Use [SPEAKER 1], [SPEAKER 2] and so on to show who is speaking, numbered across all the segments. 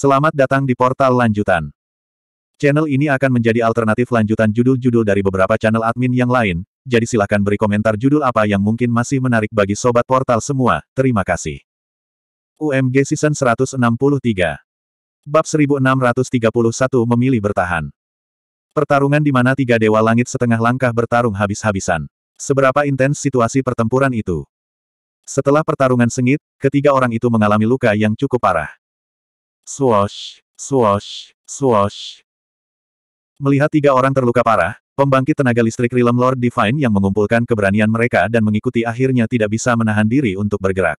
[SPEAKER 1] Selamat datang di portal lanjutan. Channel ini akan menjadi alternatif lanjutan judul-judul dari beberapa channel admin yang lain, jadi silahkan beri komentar judul apa yang mungkin masih menarik bagi sobat portal semua, terima kasih. UMG Season 163 Bab 1631 memilih bertahan. Pertarungan di mana tiga dewa langit setengah langkah bertarung habis-habisan. Seberapa intens situasi pertempuran itu? Setelah pertarungan sengit, ketiga orang itu mengalami luka yang cukup parah. Swash, swash, swash. Melihat tiga orang terluka parah, pembangkit tenaga listrik Realm Lord Divine yang mengumpulkan keberanian mereka dan mengikuti akhirnya tidak bisa menahan diri untuk bergerak.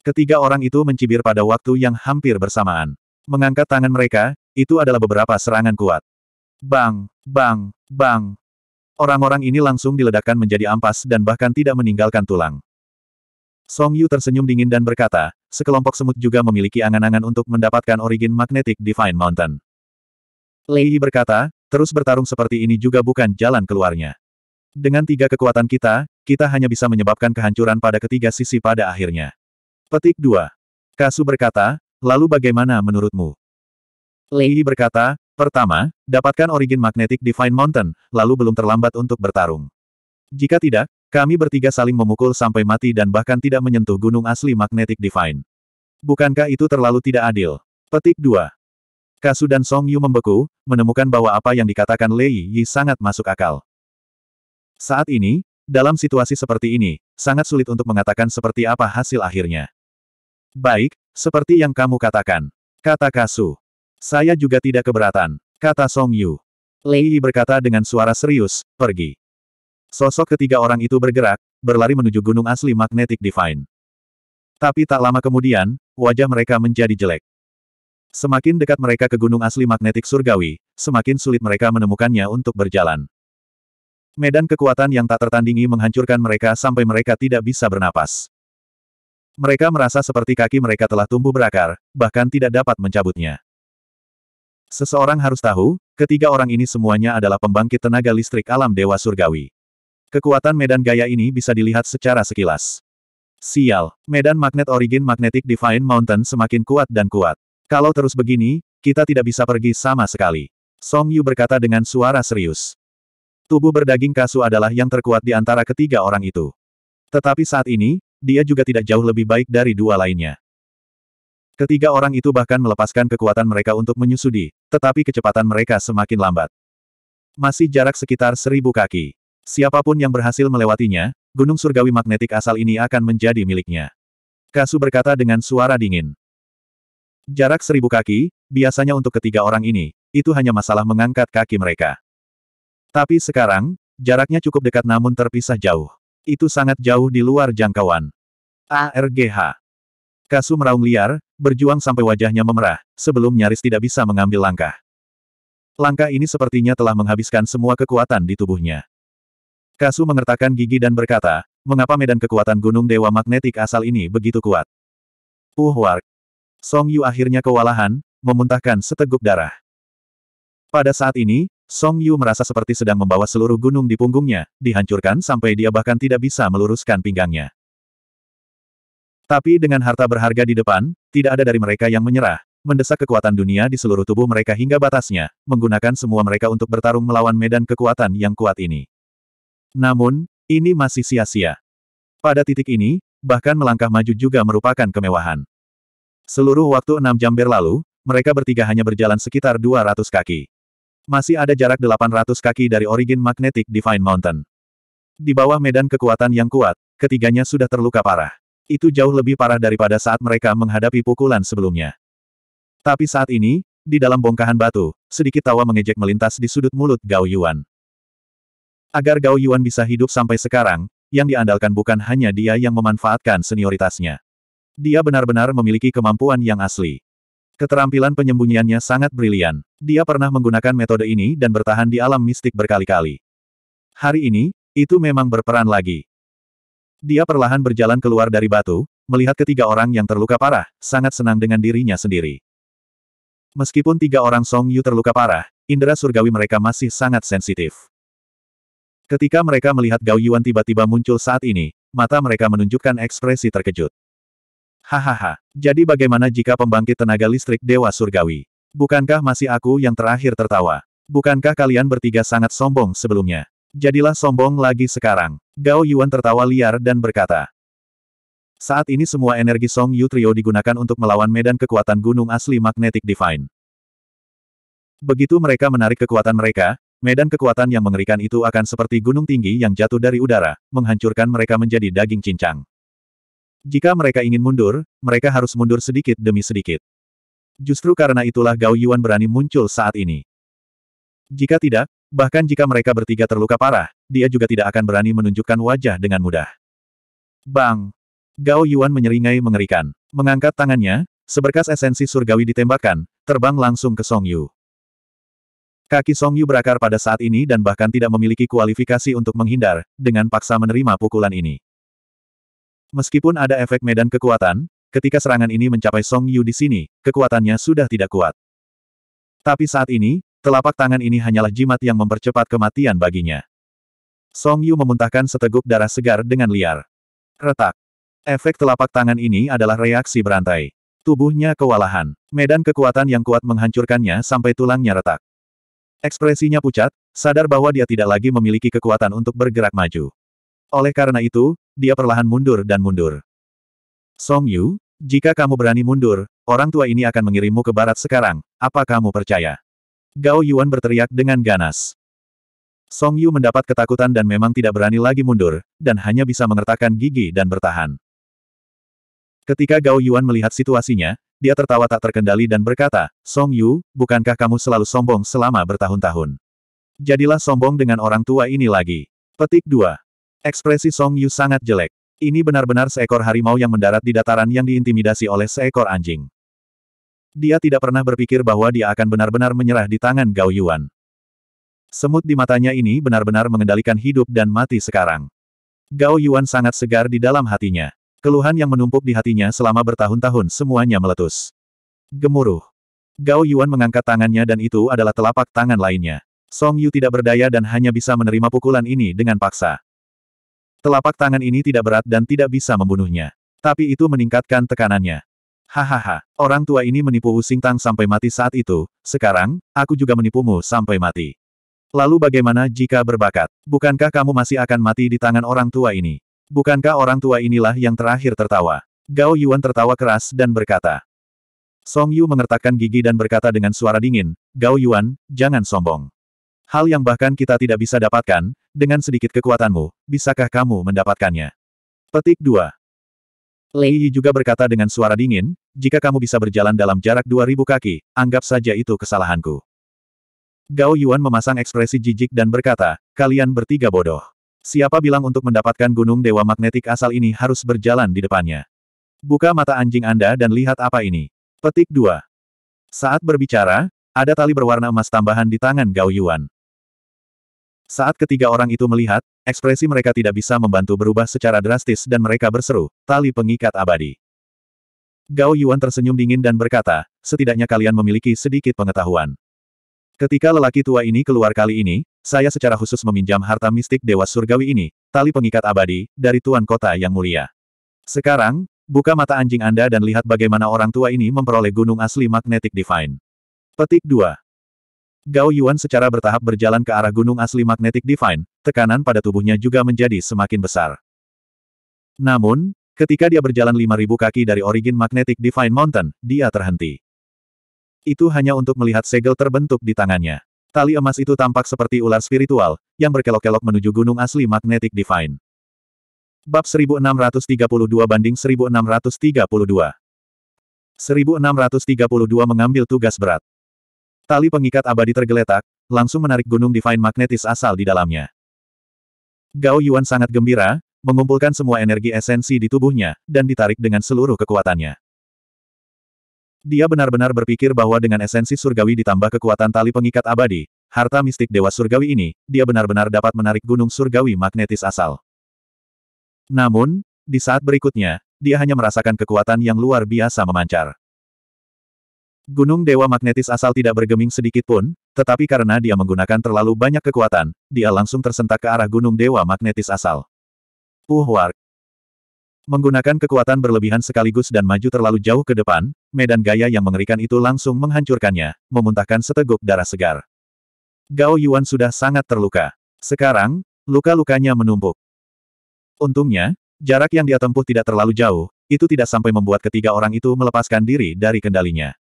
[SPEAKER 1] Ketiga orang itu mencibir pada waktu yang hampir bersamaan. Mengangkat tangan mereka, itu adalah beberapa serangan kuat. Bang, bang, bang. Orang-orang ini langsung diledakkan menjadi ampas dan bahkan tidak meninggalkan tulang. Song Yu tersenyum dingin dan berkata, sekelompok semut juga memiliki angan-angan untuk mendapatkan origin Magnetic Divine Mountain. Lei berkata, terus bertarung seperti ini juga bukan jalan keluarnya. Dengan tiga kekuatan kita, kita hanya bisa menyebabkan kehancuran pada ketiga sisi pada akhirnya. Petik 2. Kasu berkata, lalu bagaimana menurutmu? Lei berkata, pertama, dapatkan origin Magnetic Divine Mountain, lalu belum terlambat untuk bertarung. Jika tidak, kami bertiga saling memukul sampai mati dan bahkan tidak menyentuh gunung asli magnetic divine. Bukankah itu terlalu tidak adil? Petik 2. Kasu dan Song Yu membeku, menemukan bahwa apa yang dikatakan Lei Yi sangat masuk akal. Saat ini, dalam situasi seperti ini, sangat sulit untuk mengatakan seperti apa hasil akhirnya. Baik, seperti yang kamu katakan. Kata Kasu. Saya juga tidak keberatan, kata Song Yu. Lei Yi berkata dengan suara serius, pergi. Sosok ketiga orang itu bergerak, berlari menuju gunung asli magnetik divine. Tapi tak lama kemudian, wajah mereka menjadi jelek. Semakin dekat mereka ke gunung asli magnetik surgawi, semakin sulit mereka menemukannya untuk berjalan. Medan kekuatan yang tak tertandingi menghancurkan mereka sampai mereka tidak bisa bernapas. Mereka merasa seperti kaki mereka telah tumbuh berakar, bahkan tidak dapat mencabutnya. Seseorang harus tahu, ketiga orang ini semuanya adalah pembangkit tenaga listrik alam Dewa Surgawi. Kekuatan medan gaya ini bisa dilihat secara sekilas. Sial, medan magnet origin magnetik Divine Mountain semakin kuat dan kuat. Kalau terus begini, kita tidak bisa pergi sama sekali. Song Yu berkata dengan suara serius. Tubuh berdaging Kasu adalah yang terkuat di antara ketiga orang itu. Tetapi saat ini, dia juga tidak jauh lebih baik dari dua lainnya. Ketiga orang itu bahkan melepaskan kekuatan mereka untuk menyusudi, tetapi kecepatan mereka semakin lambat. Masih jarak sekitar seribu kaki. Siapapun yang berhasil melewatinya, gunung surgawi magnetik asal ini akan menjadi miliknya. Kasu berkata dengan suara dingin. Jarak seribu kaki, biasanya untuk ketiga orang ini, itu hanya masalah mengangkat kaki mereka. Tapi sekarang, jaraknya cukup dekat namun terpisah jauh. Itu sangat jauh di luar jangkauan. ARGH. Kasu meraung liar, berjuang sampai wajahnya memerah, sebelum nyaris tidak bisa mengambil langkah. Langkah ini sepertinya telah menghabiskan semua kekuatan di tubuhnya. Kasu mengertakkan gigi dan berkata, mengapa medan kekuatan gunung dewa magnetik asal ini begitu kuat? Uh wark. Song Yu akhirnya kewalahan, memuntahkan seteguk darah. Pada saat ini, Song Yu merasa seperti sedang membawa seluruh gunung di punggungnya, dihancurkan sampai dia bahkan tidak bisa meluruskan pinggangnya. Tapi dengan harta berharga di depan, tidak ada dari mereka yang menyerah, mendesak kekuatan dunia di seluruh tubuh mereka hingga batasnya, menggunakan semua mereka untuk bertarung melawan medan kekuatan yang kuat ini. Namun, ini masih sia-sia. Pada titik ini, bahkan melangkah maju juga merupakan kemewahan. Seluruh waktu enam jam berlalu, mereka bertiga hanya berjalan sekitar 200 kaki. Masih ada jarak 800 kaki dari origin magnetic Divine Mountain. Di bawah medan kekuatan yang kuat, ketiganya sudah terluka parah. Itu jauh lebih parah daripada saat mereka menghadapi pukulan sebelumnya. Tapi saat ini, di dalam bongkahan batu, sedikit tawa mengejek melintas di sudut mulut Gao Yuan. Agar Gao Yuan bisa hidup sampai sekarang, yang diandalkan bukan hanya dia yang memanfaatkan senioritasnya. Dia benar-benar memiliki kemampuan yang asli. Keterampilan penyembunyiannya sangat brilian. Dia pernah menggunakan metode ini dan bertahan di alam mistik berkali-kali. Hari ini, itu memang berperan lagi. Dia perlahan berjalan keluar dari batu, melihat ketiga orang yang terluka parah, sangat senang dengan dirinya sendiri. Meskipun tiga orang Song Yu terluka parah, indera surgawi mereka masih sangat sensitif. Ketika mereka melihat Gao Yuan tiba-tiba muncul saat ini, mata mereka menunjukkan ekspresi terkejut. Hahaha, jadi bagaimana jika pembangkit tenaga listrik Dewa Surgawi? Bukankah masih aku yang terakhir tertawa? Bukankah kalian bertiga sangat sombong sebelumnya? Jadilah sombong lagi sekarang. Gao Yuan tertawa liar dan berkata. Saat ini semua energi Song Yu Trio digunakan untuk melawan medan kekuatan gunung asli Magnetic Divine. Begitu mereka menarik kekuatan mereka, Medan kekuatan yang mengerikan itu akan seperti gunung tinggi yang jatuh dari udara, menghancurkan mereka menjadi daging cincang. Jika mereka ingin mundur, mereka harus mundur sedikit demi sedikit. Justru karena itulah Gao Yuan berani muncul saat ini. Jika tidak, bahkan jika mereka bertiga terluka parah, dia juga tidak akan berani menunjukkan wajah dengan mudah. Bang! Gao Yuan menyeringai mengerikan. Mengangkat tangannya, seberkas esensi surgawi ditembakkan, terbang langsung ke Song Yu. Kaki Song Yu berakar pada saat ini dan bahkan tidak memiliki kualifikasi untuk menghindar, dengan paksa menerima pukulan ini. Meskipun ada efek medan kekuatan, ketika serangan ini mencapai Song Yu di sini, kekuatannya sudah tidak kuat. Tapi saat ini, telapak tangan ini hanyalah jimat yang mempercepat kematian baginya. Song Yu memuntahkan seteguk darah segar dengan liar. Retak. Efek telapak tangan ini adalah reaksi berantai. Tubuhnya kewalahan. Medan kekuatan yang kuat menghancurkannya sampai tulangnya retak. Ekspresinya pucat, sadar bahwa dia tidak lagi memiliki kekuatan untuk bergerak maju. Oleh karena itu, dia perlahan mundur dan mundur. Song Yu, jika kamu berani mundur, orang tua ini akan mengirimmu ke barat sekarang, apa kamu percaya? Gao Yuan berteriak dengan ganas. Song Yu mendapat ketakutan dan memang tidak berani lagi mundur, dan hanya bisa mengertakkan gigi dan bertahan. Ketika Gao Yuan melihat situasinya, dia tertawa tak terkendali dan berkata, Song Yu, bukankah kamu selalu sombong selama bertahun-tahun? Jadilah sombong dengan orang tua ini lagi. Petik 2. Ekspresi Song Yu sangat jelek. Ini benar-benar seekor harimau yang mendarat di dataran yang diintimidasi oleh seekor anjing. Dia tidak pernah berpikir bahwa dia akan benar-benar menyerah di tangan Gao Yuan. Semut di matanya ini benar-benar mengendalikan hidup dan mati sekarang. Gao Yuan sangat segar di dalam hatinya. Keluhan yang menumpuk di hatinya selama bertahun-tahun semuanya meletus. Gemuruh. Gao Yuan mengangkat tangannya dan itu adalah telapak tangan lainnya. Song Yu tidak berdaya dan hanya bisa menerima pukulan ini dengan paksa. Telapak tangan ini tidak berat dan tidak bisa membunuhnya. Tapi itu meningkatkan tekanannya. Hahaha, orang tua ini menipu Wuxing Tang sampai mati saat itu, sekarang, aku juga menipumu sampai mati. Lalu bagaimana jika berbakat? Bukankah kamu masih akan mati di tangan orang tua ini? Bukankah orang tua inilah yang terakhir tertawa? Gao Yuan tertawa keras dan berkata. Song Yu mengertakkan gigi dan berkata dengan suara dingin, Gao Yuan, jangan sombong. Hal yang bahkan kita tidak bisa dapatkan, dengan sedikit kekuatanmu, bisakah kamu mendapatkannya? Petik 2. Lei Yi juga berkata dengan suara dingin, jika kamu bisa berjalan dalam jarak 2000 kaki, anggap saja itu kesalahanku. Gao Yuan memasang ekspresi jijik dan berkata, kalian bertiga bodoh. Siapa bilang untuk mendapatkan gunung dewa magnetik asal ini harus berjalan di depannya? Buka mata anjing Anda dan lihat apa ini. Petik 2. Saat berbicara, ada tali berwarna emas tambahan di tangan Gao Yuan. Saat ketiga orang itu melihat, ekspresi mereka tidak bisa membantu berubah secara drastis dan mereka berseru, tali pengikat abadi. Gao Yuan tersenyum dingin dan berkata, setidaknya kalian memiliki sedikit pengetahuan. Ketika lelaki tua ini keluar kali ini, saya secara khusus meminjam harta mistik Dewa Surgawi ini, tali pengikat abadi, dari Tuan Kota Yang Mulia. Sekarang, buka mata anjing Anda dan lihat bagaimana orang tua ini memperoleh gunung asli magnetik divine. Petik 2. Gao Yuan secara bertahap berjalan ke arah gunung asli magnetik divine, tekanan pada tubuhnya juga menjadi semakin besar. Namun, ketika dia berjalan 5.000 kaki dari origin Magnetic divine mountain, dia terhenti. Itu hanya untuk melihat segel terbentuk di tangannya. Tali emas itu tampak seperti ular spiritual, yang berkelok-kelok menuju gunung asli Magnetic divine. Bab 1632 banding 1632 1632 mengambil tugas berat. Tali pengikat abadi tergeletak, langsung menarik gunung divine magnetis asal di dalamnya. Gao Yuan sangat gembira, mengumpulkan semua energi esensi di tubuhnya, dan ditarik dengan seluruh kekuatannya. Dia benar-benar berpikir bahwa dengan esensi surgawi ditambah kekuatan tali pengikat abadi, harta mistik dewa surgawi ini, dia benar-benar dapat menarik gunung surgawi magnetis asal. Namun, di saat berikutnya, dia hanya merasakan kekuatan yang luar biasa memancar. Gunung dewa magnetis asal tidak bergeming sedikit pun, tetapi karena dia menggunakan terlalu banyak kekuatan, dia langsung tersentak ke arah gunung dewa magnetis asal. Uhwark, Menggunakan kekuatan berlebihan sekaligus dan maju terlalu jauh ke depan, medan gaya yang mengerikan itu langsung menghancurkannya, memuntahkan seteguk darah segar. Gao Yuan sudah sangat terluka. Sekarang, luka-lukanya menumpuk. Untungnya, jarak yang dia tempuh tidak terlalu jauh, itu tidak sampai membuat ketiga orang itu melepaskan diri dari kendalinya.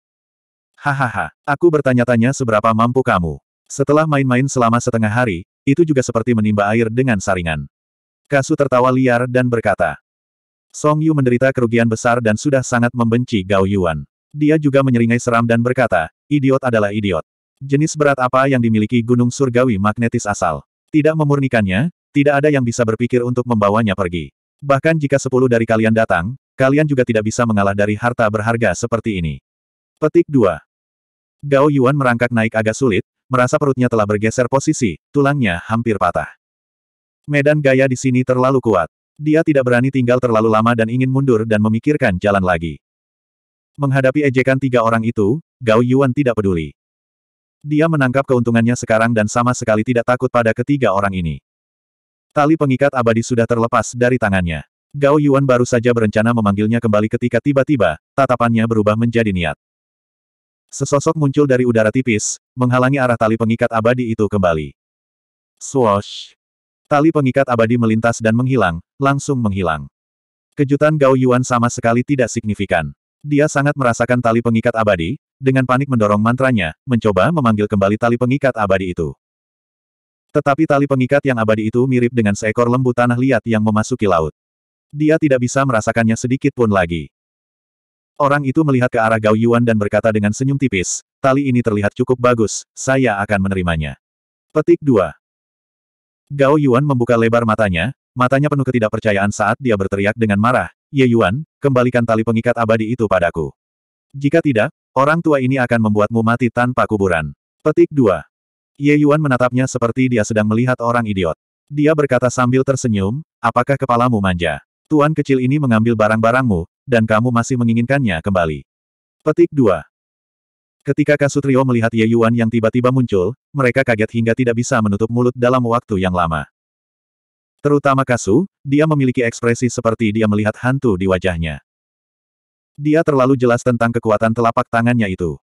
[SPEAKER 1] Hahaha, aku bertanya-tanya seberapa mampu kamu. Setelah main-main selama setengah hari, itu juga seperti menimba air dengan saringan. Kasu tertawa liar dan berkata, Song Yu menderita kerugian besar dan sudah sangat membenci Gao Yuan. Dia juga menyeringai seram dan berkata, idiot adalah idiot. Jenis berat apa yang dimiliki gunung surgawi magnetis asal? Tidak memurnikannya, tidak ada yang bisa berpikir untuk membawanya pergi. Bahkan jika sepuluh dari kalian datang, kalian juga tidak bisa mengalah dari harta berharga seperti ini. Petik 2. Gao Yuan merangkak naik agak sulit, merasa perutnya telah bergeser posisi, tulangnya hampir patah. Medan gaya di sini terlalu kuat. Dia tidak berani tinggal terlalu lama dan ingin mundur dan memikirkan jalan lagi. Menghadapi ejekan tiga orang itu, Gao Yuan tidak peduli. Dia menangkap keuntungannya sekarang dan sama sekali tidak takut pada ketiga orang ini. Tali pengikat abadi sudah terlepas dari tangannya. Gao Yuan baru saja berencana memanggilnya kembali ketika tiba-tiba, tatapannya berubah menjadi niat. Sesosok muncul dari udara tipis, menghalangi arah tali pengikat abadi itu kembali. Swash! Tali pengikat abadi melintas dan menghilang, langsung menghilang. Kejutan Gao Yuan sama sekali tidak signifikan. Dia sangat merasakan tali pengikat abadi, dengan panik mendorong mantranya, mencoba memanggil kembali tali pengikat abadi itu. Tetapi tali pengikat yang abadi itu mirip dengan seekor lembu tanah liat yang memasuki laut. Dia tidak bisa merasakannya sedikit pun lagi. Orang itu melihat ke arah Gao Yuan dan berkata dengan senyum tipis, tali ini terlihat cukup bagus, saya akan menerimanya. Petik 2. Gao Yuan membuka lebar matanya, matanya penuh ketidakpercayaan saat dia berteriak dengan marah, Ye Yuan, kembalikan tali pengikat abadi itu padaku. Jika tidak, orang tua ini akan membuatmu mati tanpa kuburan. Petik 2. Ye Yuan menatapnya seperti dia sedang melihat orang idiot. Dia berkata sambil tersenyum, apakah kepalamu manja? Tuan kecil ini mengambil barang-barangmu, dan kamu masih menginginkannya kembali. Petik 2. Ketika Kasutrio melihat Ye Yuan yang tiba-tiba muncul, mereka kaget hingga tidak bisa menutup mulut dalam waktu yang lama. Terutama Kasu, dia memiliki ekspresi seperti dia melihat hantu di wajahnya. Dia terlalu jelas tentang kekuatan telapak tangannya itu.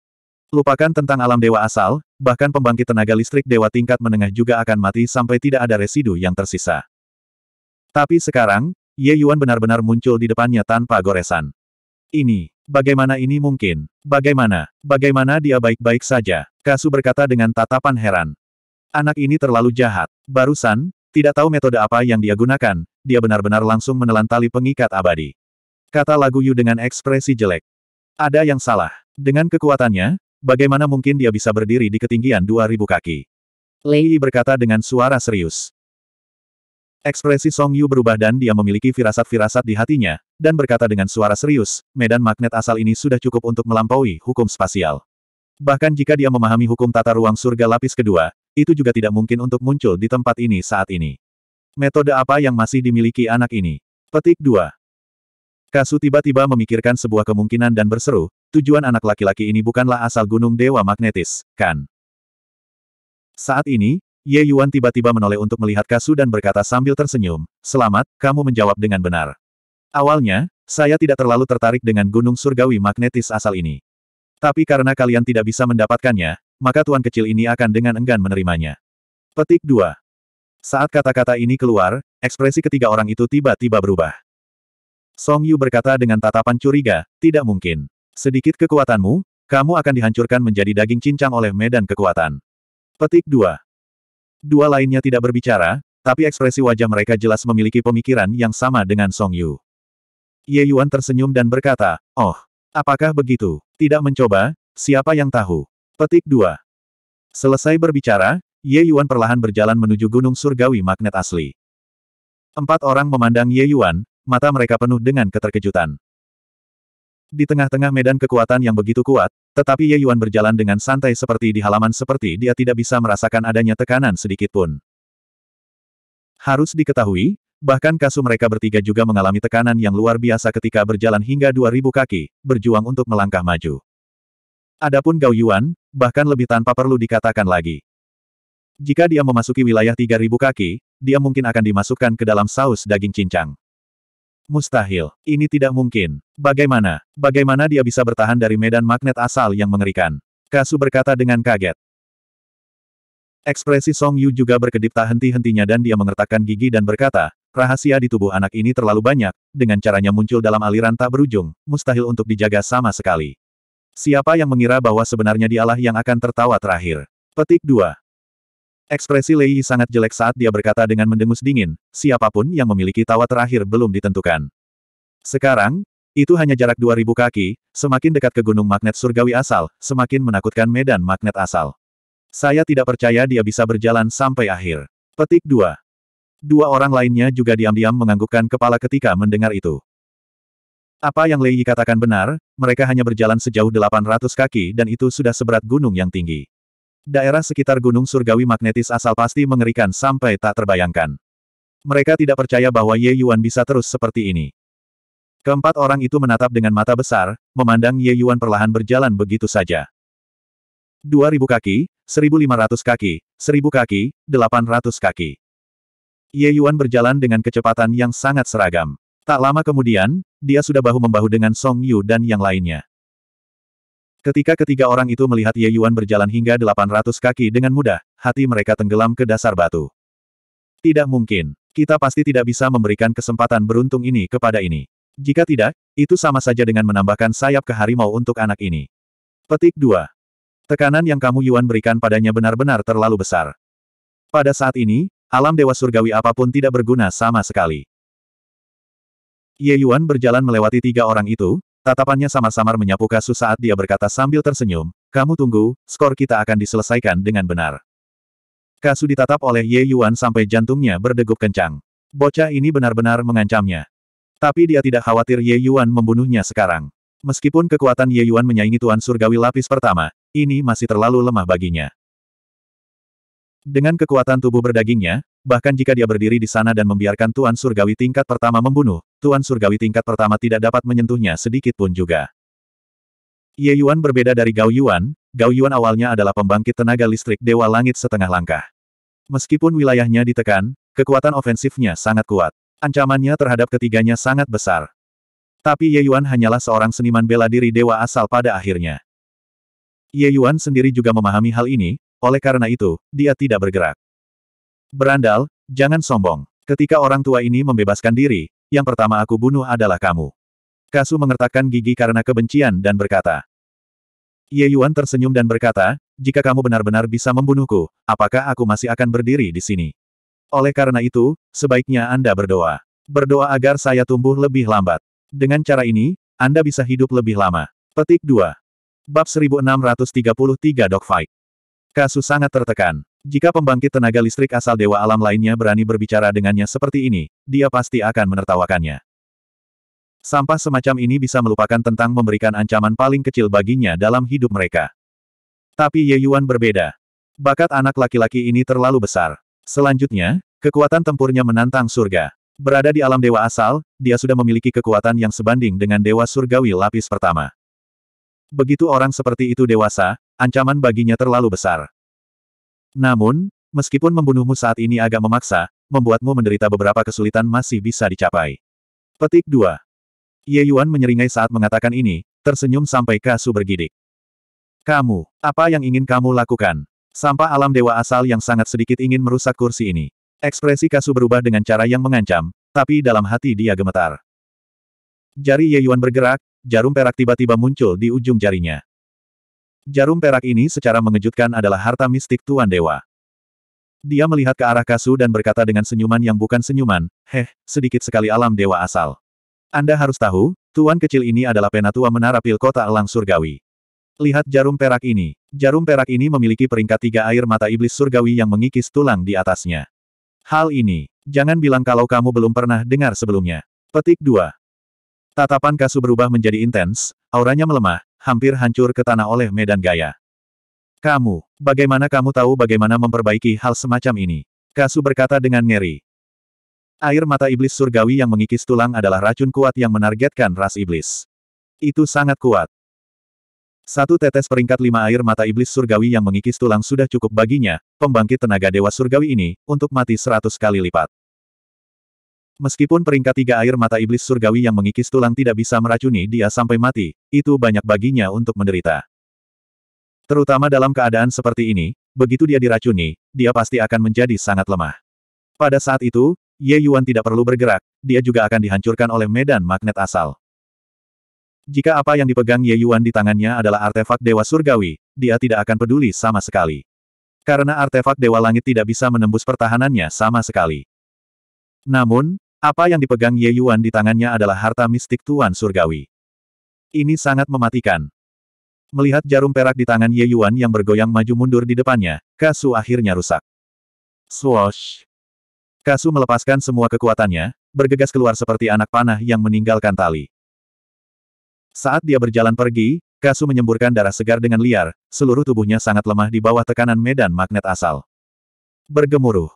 [SPEAKER 1] Lupakan tentang alam dewa asal, bahkan pembangkit tenaga listrik dewa tingkat menengah juga akan mati sampai tidak ada residu yang tersisa. Tapi sekarang, Ye Yuan benar-benar muncul di depannya tanpa goresan. Ini, Bagaimana ini mungkin? Bagaimana? Bagaimana dia baik-baik saja? Kasu berkata dengan tatapan heran. Anak ini terlalu jahat. Barusan, tidak tahu metode apa yang dia gunakan, dia benar-benar langsung menelan tali pengikat abadi. Kata lagu Yu dengan ekspresi jelek. Ada yang salah. Dengan kekuatannya, bagaimana mungkin dia bisa berdiri di ketinggian 2000 kaki? Lei berkata dengan suara serius. Ekspresi Song Yu berubah dan dia memiliki firasat-firasat di hatinya, dan berkata dengan suara serius, medan magnet asal ini sudah cukup untuk melampaui hukum spasial. Bahkan jika dia memahami hukum tata ruang surga lapis kedua, itu juga tidak mungkin untuk muncul di tempat ini saat ini. Metode apa yang masih dimiliki anak ini? Petik 2. Kasu tiba-tiba memikirkan sebuah kemungkinan dan berseru, tujuan anak laki-laki ini bukanlah asal gunung dewa magnetis, kan? Saat ini, Ye Yuan tiba-tiba menoleh untuk melihat Kasu dan berkata sambil tersenyum, Selamat, kamu menjawab dengan benar. Awalnya, saya tidak terlalu tertarik dengan gunung surgawi magnetis asal ini. Tapi karena kalian tidak bisa mendapatkannya, maka tuan kecil ini akan dengan enggan menerimanya. Petik 2. Saat kata-kata ini keluar, ekspresi ketiga orang itu tiba-tiba berubah. Song Yu berkata dengan tatapan curiga, tidak mungkin. Sedikit kekuatanmu, kamu akan dihancurkan menjadi daging cincang oleh medan kekuatan. Petik 2. Dua lainnya tidak berbicara, tapi ekspresi wajah mereka jelas memiliki pemikiran yang sama dengan Song Yu. Ye Yuan tersenyum dan berkata, Oh, apakah begitu? Tidak mencoba, siapa yang tahu? Petik 2. Selesai berbicara, Ye Yuan perlahan berjalan menuju gunung surgawi magnet asli. Empat orang memandang Ye Yuan, mata mereka penuh dengan keterkejutan. Di tengah-tengah medan kekuatan yang begitu kuat, tetapi Ye Yuan berjalan dengan santai seperti di halaman seperti dia tidak bisa merasakan adanya tekanan sedikit pun. Harus diketahui, bahkan kasu mereka bertiga juga mengalami tekanan yang luar biasa ketika berjalan hingga 2000 kaki, berjuang untuk melangkah maju. Adapun Gao Yuan, bahkan lebih tanpa perlu dikatakan lagi. Jika dia memasuki wilayah 3000 kaki, dia mungkin akan dimasukkan ke dalam saus daging cincang. Mustahil. Ini tidak mungkin. Bagaimana? Bagaimana dia bisa bertahan dari medan magnet asal yang mengerikan? Kasu berkata dengan kaget. Ekspresi Song Yu juga berkedip tak henti-hentinya dan dia mengertakkan gigi dan berkata, rahasia di tubuh anak ini terlalu banyak, dengan caranya muncul dalam aliran tak berujung, mustahil untuk dijaga sama sekali. Siapa yang mengira bahwa sebenarnya dialah yang akan tertawa terakhir? Petik 2. Ekspresi Lei sangat jelek saat dia berkata dengan mendengus dingin, siapapun yang memiliki tawa terakhir belum ditentukan. Sekarang, itu hanya jarak 2000 kaki, semakin dekat ke gunung magnet surgawi asal, semakin menakutkan medan magnet asal. Saya tidak percaya dia bisa berjalan sampai akhir. Petik 2. Dua orang lainnya juga diam-diam menganggukkan kepala ketika mendengar itu. Apa yang Lei katakan benar, mereka hanya berjalan sejauh 800 kaki dan itu sudah seberat gunung yang tinggi. Daerah sekitar Gunung Surgawi magnetis asal pasti mengerikan sampai tak terbayangkan. Mereka tidak percaya bahwa Ye Yuan bisa terus seperti ini. Keempat orang itu menatap dengan mata besar, memandang Ye Yuan perlahan berjalan begitu saja. 2000 kaki, 1500 kaki, 1000 kaki, 800 kaki. Ye Yuan berjalan dengan kecepatan yang sangat seragam. Tak lama kemudian, dia sudah bahu-membahu dengan Song Yu dan yang lainnya. Ketika ketiga orang itu melihat Ye Yuan berjalan hingga 800 kaki dengan mudah, hati mereka tenggelam ke dasar batu. Tidak mungkin. Kita pasti tidak bisa memberikan kesempatan beruntung ini kepada ini. Jika tidak, itu sama saja dengan menambahkan sayap ke harimau untuk anak ini. Petik 2. Tekanan yang kamu Yuan berikan padanya benar-benar terlalu besar. Pada saat ini, alam dewa surgawi apapun tidak berguna sama sekali. Ye Yuan berjalan melewati tiga orang itu, Tatapannya samar-samar menyapu kasus saat dia berkata sambil tersenyum, kamu tunggu, skor kita akan diselesaikan dengan benar. Kasu ditatap oleh Ye Yuan sampai jantungnya berdegup kencang. Bocah ini benar-benar mengancamnya. Tapi dia tidak khawatir Ye Yuan membunuhnya sekarang. Meskipun kekuatan Ye Yuan menyaingi Tuan Surgawi Lapis pertama, ini masih terlalu lemah baginya. Dengan kekuatan tubuh berdagingnya, bahkan jika dia berdiri di sana dan membiarkan Tuan Surgawi tingkat pertama membunuh, Tuan Surgawi tingkat pertama tidak dapat menyentuhnya sedikit pun juga. Ye Yuan berbeda dari Gao Yuan, Gao Yuan awalnya adalah pembangkit tenaga listrik Dewa Langit setengah langkah. Meskipun wilayahnya ditekan, kekuatan ofensifnya sangat kuat. Ancamannya terhadap ketiganya sangat besar. Tapi Ye Yuan hanyalah seorang seniman bela diri dewa asal pada akhirnya. Ye Yuan sendiri juga memahami hal ini, oleh karena itu, dia tidak bergerak. Berandal, jangan sombong. Ketika orang tua ini membebaskan diri, yang pertama aku bunuh adalah kamu. Kasu mengertakkan gigi karena kebencian dan berkata. Ye Yuan tersenyum dan berkata, jika kamu benar-benar bisa membunuhku, apakah aku masih akan berdiri di sini? Oleh karena itu, sebaiknya Anda berdoa. Berdoa agar saya tumbuh lebih lambat. Dengan cara ini, Anda bisa hidup lebih lama. Petik 2. Bab 1633 Dogfight Kasu sangat tertekan. Jika pembangkit tenaga listrik asal dewa alam lainnya berani berbicara dengannya seperti ini, dia pasti akan menertawakannya. Sampah semacam ini bisa melupakan tentang memberikan ancaman paling kecil baginya dalam hidup mereka. Tapi Ye Yuan berbeda. Bakat anak laki-laki ini terlalu besar. Selanjutnya, kekuatan tempurnya menantang surga. Berada di alam dewa asal, dia sudah memiliki kekuatan yang sebanding dengan dewa surgawi lapis pertama. Begitu orang seperti itu dewasa, ancaman baginya terlalu besar. Namun, meskipun membunuhmu saat ini agak memaksa, membuatmu menderita beberapa kesulitan masih bisa dicapai. Petik 2. Ye Yuan menyeringai saat mengatakan ini, tersenyum sampai kasu bergidik. Kamu, apa yang ingin kamu lakukan? Sampah alam dewa asal yang sangat sedikit ingin merusak kursi ini. Ekspresi Kasu berubah dengan cara yang mengancam, tapi dalam hati dia gemetar. Jari Ye Yuan bergerak, jarum perak tiba-tiba muncul di ujung jarinya. Jarum perak ini secara mengejutkan adalah harta mistik Tuan Dewa. Dia melihat ke arah Kasu dan berkata dengan senyuman yang bukan senyuman, Heh, sedikit sekali alam dewa asal. Anda harus tahu, Tuan kecil ini adalah penatua menara pil kota elang surgawi. Lihat jarum perak ini. Jarum perak ini memiliki peringkat tiga air mata iblis surgawi yang mengikis tulang di atasnya. Hal ini, jangan bilang kalau kamu belum pernah dengar sebelumnya. Petik 2. Tatapan Kasu berubah menjadi intens, auranya melemah, hampir hancur ke tanah oleh medan gaya. Kamu, bagaimana kamu tahu bagaimana memperbaiki hal semacam ini? Kasu berkata dengan ngeri. Air mata iblis surgawi yang mengikis tulang adalah racun kuat yang menargetkan ras iblis. Itu sangat kuat. Satu tetes peringkat lima air mata iblis surgawi yang mengikis tulang sudah cukup baginya, pembangkit tenaga dewa surgawi ini, untuk mati seratus kali lipat. Meskipun peringkat tiga air mata iblis surgawi yang mengikis tulang tidak bisa meracuni dia sampai mati, itu banyak baginya untuk menderita. Terutama dalam keadaan seperti ini, begitu dia diracuni, dia pasti akan menjadi sangat lemah. Pada saat itu, Ye Yuan tidak perlu bergerak, dia juga akan dihancurkan oleh medan magnet asal. Jika apa yang dipegang Ye Yuan di tangannya adalah artefak Dewa Surgawi, dia tidak akan peduli sama sekali. Karena artefak Dewa Langit tidak bisa menembus pertahanannya sama sekali. Namun, apa yang dipegang Ye Yuan di tangannya adalah harta mistik Tuan Surgawi. Ini sangat mematikan. Melihat jarum perak di tangan Ye Yuan yang bergoyang maju mundur di depannya, Kasu akhirnya rusak. Swoosh! Kasu melepaskan semua kekuatannya, bergegas keluar seperti anak panah yang meninggalkan tali. Saat dia berjalan pergi, Kasu menyemburkan darah segar dengan liar, seluruh tubuhnya sangat lemah di bawah tekanan medan magnet asal. Bergemuruh.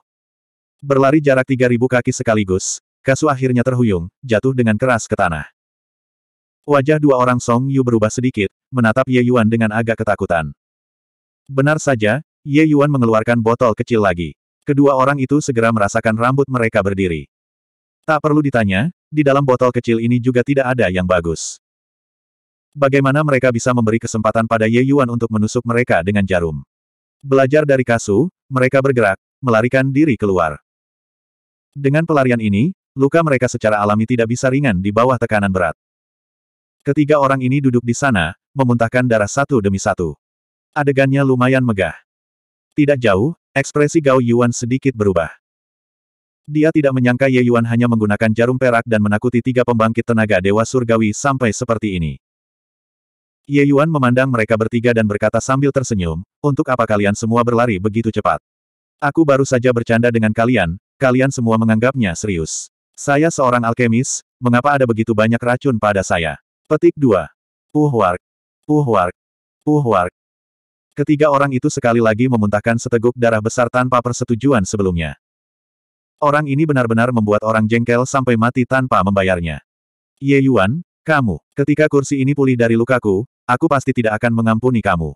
[SPEAKER 1] Berlari jarak 3000 kaki sekaligus, Kasu akhirnya terhuyung, jatuh dengan keras ke tanah. Wajah dua orang Song Yu berubah sedikit, menatap Ye Yuan dengan agak ketakutan. Benar saja, Ye Yuan mengeluarkan botol kecil lagi. Kedua orang itu segera merasakan rambut mereka berdiri. Tak perlu ditanya, di dalam botol kecil ini juga tidak ada yang bagus. Bagaimana mereka bisa memberi kesempatan pada Ye Yuan untuk menusuk mereka dengan jarum? Belajar dari Kasu, mereka bergerak, melarikan diri keluar. Dengan pelarian ini, luka mereka secara alami tidak bisa ringan di bawah tekanan berat. Ketiga orang ini duduk di sana, memuntahkan darah satu demi satu. Adegannya lumayan megah. Tidak jauh, ekspresi Gao Yuan sedikit berubah. Dia tidak menyangka Ye Yuan hanya menggunakan jarum perak dan menakuti tiga pembangkit tenaga dewa surgawi sampai seperti ini. Ye Yuan memandang mereka bertiga dan berkata sambil tersenyum, untuk apa kalian semua berlari begitu cepat? Aku baru saja bercanda dengan kalian, kalian semua menganggapnya serius. Saya seorang alkemis, mengapa ada begitu banyak racun pada saya? Petik 2. Uhwark. Uhwark. Uhwark. Ketiga orang itu sekali lagi memuntahkan seteguk darah besar tanpa persetujuan sebelumnya. Orang ini benar-benar membuat orang jengkel sampai mati tanpa membayarnya. Ye Yuan, kamu, ketika kursi ini pulih dari lukaku, aku pasti tidak akan mengampuni kamu.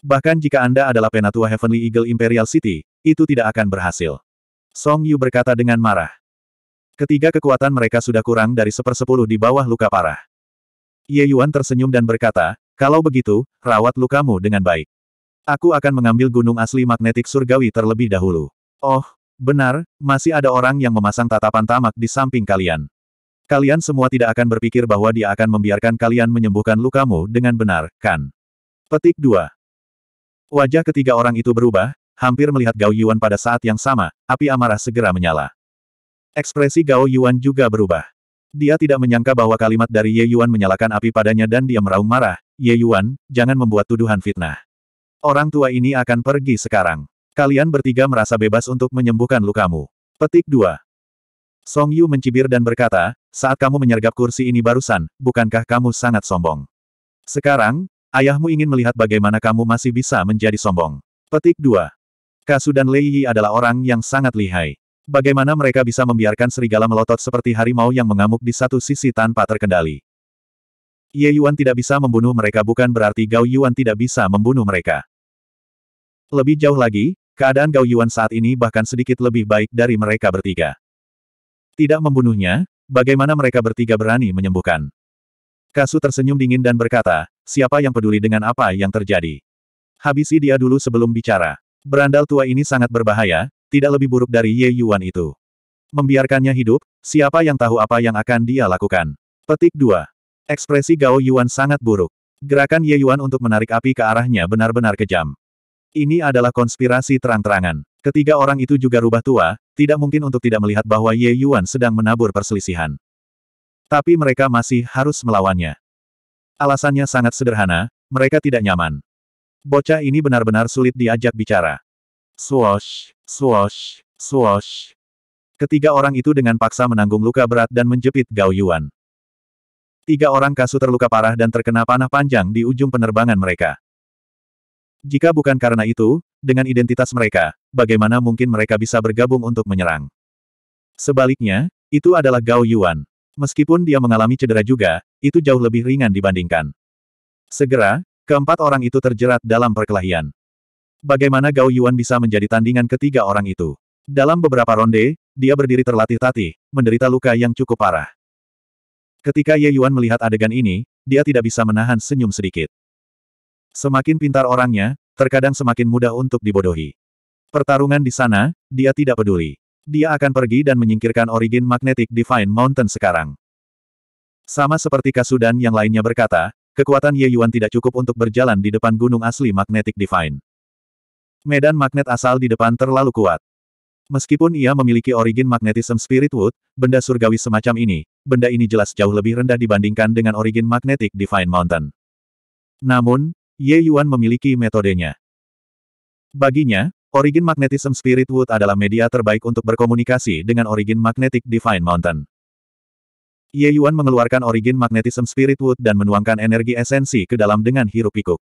[SPEAKER 1] Bahkan jika Anda adalah penatua Heavenly Eagle Imperial City, itu tidak akan berhasil. Song Yu berkata dengan marah. Ketiga kekuatan mereka sudah kurang dari sepersepuluh di bawah luka parah. Ye Yuan tersenyum dan berkata, kalau begitu, rawat lukamu dengan baik. Aku akan mengambil gunung asli magnetik surgawi terlebih dahulu. Oh, benar, masih ada orang yang memasang tatapan tamak di samping kalian. Kalian semua tidak akan berpikir bahwa dia akan membiarkan kalian menyembuhkan lukamu dengan benar, kan? Petik 2. Wajah ketiga orang itu berubah, hampir melihat Gao Yuan pada saat yang sama, api amarah segera menyala. Ekspresi Gao Yuan juga berubah. Dia tidak menyangka bahwa kalimat dari Ye Yuan menyalakan api padanya dan dia meraung marah, Ye Yuan, jangan membuat tuduhan fitnah. Orang tua ini akan pergi sekarang. Kalian bertiga merasa bebas untuk menyembuhkan lukamu. Petik 2. Song Yu mencibir dan berkata, saat kamu menyergap kursi ini barusan, bukankah kamu sangat sombong? Sekarang, ayahmu ingin melihat bagaimana kamu masih bisa menjadi sombong. Petik 2. Kasu dan Lei Yi adalah orang yang sangat lihai. Bagaimana mereka bisa membiarkan serigala melotot seperti harimau yang mengamuk di satu sisi tanpa terkendali? Ye Yuan tidak bisa membunuh mereka bukan berarti Gao Yuan tidak bisa membunuh mereka. Lebih jauh lagi, keadaan Gao Yuan saat ini bahkan sedikit lebih baik dari mereka bertiga. Tidak membunuhnya, bagaimana mereka bertiga berani menyembuhkan? Kasu tersenyum dingin dan berkata, siapa yang peduli dengan apa yang terjadi? Habisi dia dulu sebelum bicara. Berandal tua ini sangat berbahaya, tidak lebih buruk dari Ye Yuan itu. Membiarkannya hidup, siapa yang tahu apa yang akan dia lakukan. Petik 2. Ekspresi Gao Yuan sangat buruk. Gerakan Ye Yuan untuk menarik api ke arahnya benar-benar kejam. Ini adalah konspirasi terang-terangan. Ketiga orang itu juga rubah tua, tidak mungkin untuk tidak melihat bahwa Ye Yuan sedang menabur perselisihan. Tapi mereka masih harus melawannya. Alasannya sangat sederhana, mereka tidak nyaman. Bocah ini benar-benar sulit diajak bicara. Swosh. Swash, swash. Ketiga orang itu dengan paksa menanggung luka berat dan menjepit Gao Yuan. Tiga orang kasu terluka parah dan terkena panah panjang di ujung penerbangan mereka. Jika bukan karena itu, dengan identitas mereka, bagaimana mungkin mereka bisa bergabung untuk menyerang? Sebaliknya, itu adalah Gao Yuan. Meskipun dia mengalami cedera juga, itu jauh lebih ringan dibandingkan. Segera, keempat orang itu terjerat dalam perkelahian. Bagaimana Gao Yuan bisa menjadi tandingan ketiga orang itu? Dalam beberapa ronde, dia berdiri terlatih-tatih, menderita luka yang cukup parah. Ketika Ye Yuan melihat adegan ini, dia tidak bisa menahan senyum sedikit. Semakin pintar orangnya, terkadang semakin mudah untuk dibodohi. Pertarungan di sana, dia tidak peduli. Dia akan pergi dan menyingkirkan origin magnetic Divine Mountain sekarang. Sama seperti Kasudan yang lainnya berkata, kekuatan Ye Yuan tidak cukup untuk berjalan di depan gunung asli magnetic Divine. Medan magnet asal di depan terlalu kuat. Meskipun ia memiliki origin magnetism spirit wood, benda surgawi semacam ini, benda ini jelas jauh lebih rendah dibandingkan dengan origin magnetic Divine Mountain. Namun, Ye Yuan memiliki metodenya. Baginya, origin magnetism spirit wood adalah media terbaik untuk berkomunikasi dengan origin magnetic Divine Mountain. Ye Yuan mengeluarkan origin magnetism spirit wood dan menuangkan energi esensi ke dalam dengan hirup pikuk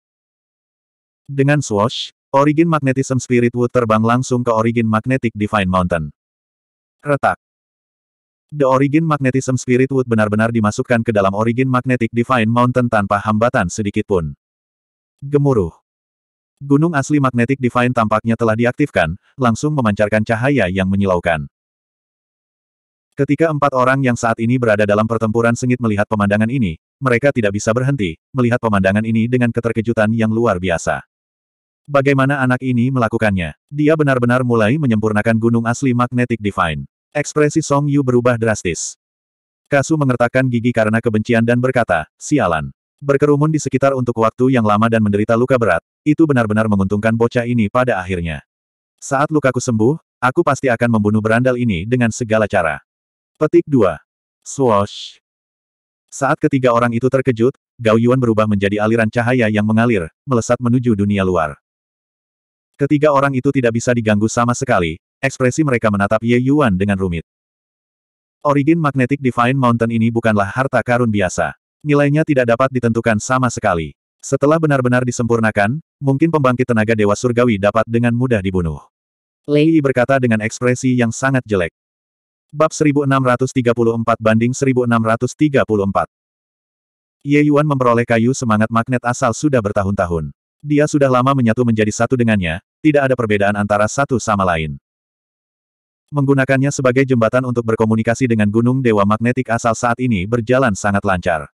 [SPEAKER 1] Dengan swash, Origin Magnetism Spiritwood terbang langsung ke Origin Magnetic Divine Mountain. Retak. The Origin Magnetism Spiritwood benar-benar dimasukkan ke dalam Origin Magnetic Divine Mountain tanpa hambatan sedikit pun. Gemuruh. Gunung asli Magnetic Divine tampaknya telah diaktifkan, langsung memancarkan cahaya yang menyilaukan. Ketika empat orang yang saat ini berada dalam pertempuran sengit melihat pemandangan ini, mereka tidak bisa berhenti, melihat pemandangan ini dengan keterkejutan yang luar biasa. Bagaimana anak ini melakukannya? Dia benar-benar mulai menyempurnakan gunung asli magnetic divine. Ekspresi Song Yu berubah drastis. Kasu mengertakkan gigi karena kebencian dan berkata, sialan. Berkerumun di sekitar untuk waktu yang lama dan menderita luka berat, itu benar-benar menguntungkan bocah ini pada akhirnya. Saat lukaku sembuh, aku pasti akan membunuh berandal ini dengan segala cara. Petik 2. Swoosh. Saat ketiga orang itu terkejut, Gao Yuan berubah menjadi aliran cahaya yang mengalir, melesat menuju dunia luar. Ketiga orang itu tidak bisa diganggu sama sekali, ekspresi mereka menatap Ye Yuan dengan rumit. Origin Magnetic Divine Mountain ini bukanlah harta karun biasa. Nilainya tidak dapat ditentukan sama sekali. Setelah benar-benar disempurnakan, mungkin pembangkit tenaga Dewa Surgawi dapat dengan mudah dibunuh. Lei berkata dengan ekspresi yang sangat jelek. Bab 1634 banding 1634 Ye Yuan memperoleh kayu semangat magnet asal sudah bertahun-tahun. Dia sudah lama menyatu menjadi satu dengannya, tidak ada perbedaan antara satu sama lain. Menggunakannya sebagai jembatan untuk berkomunikasi dengan gunung dewa magnetik asal saat ini berjalan sangat lancar.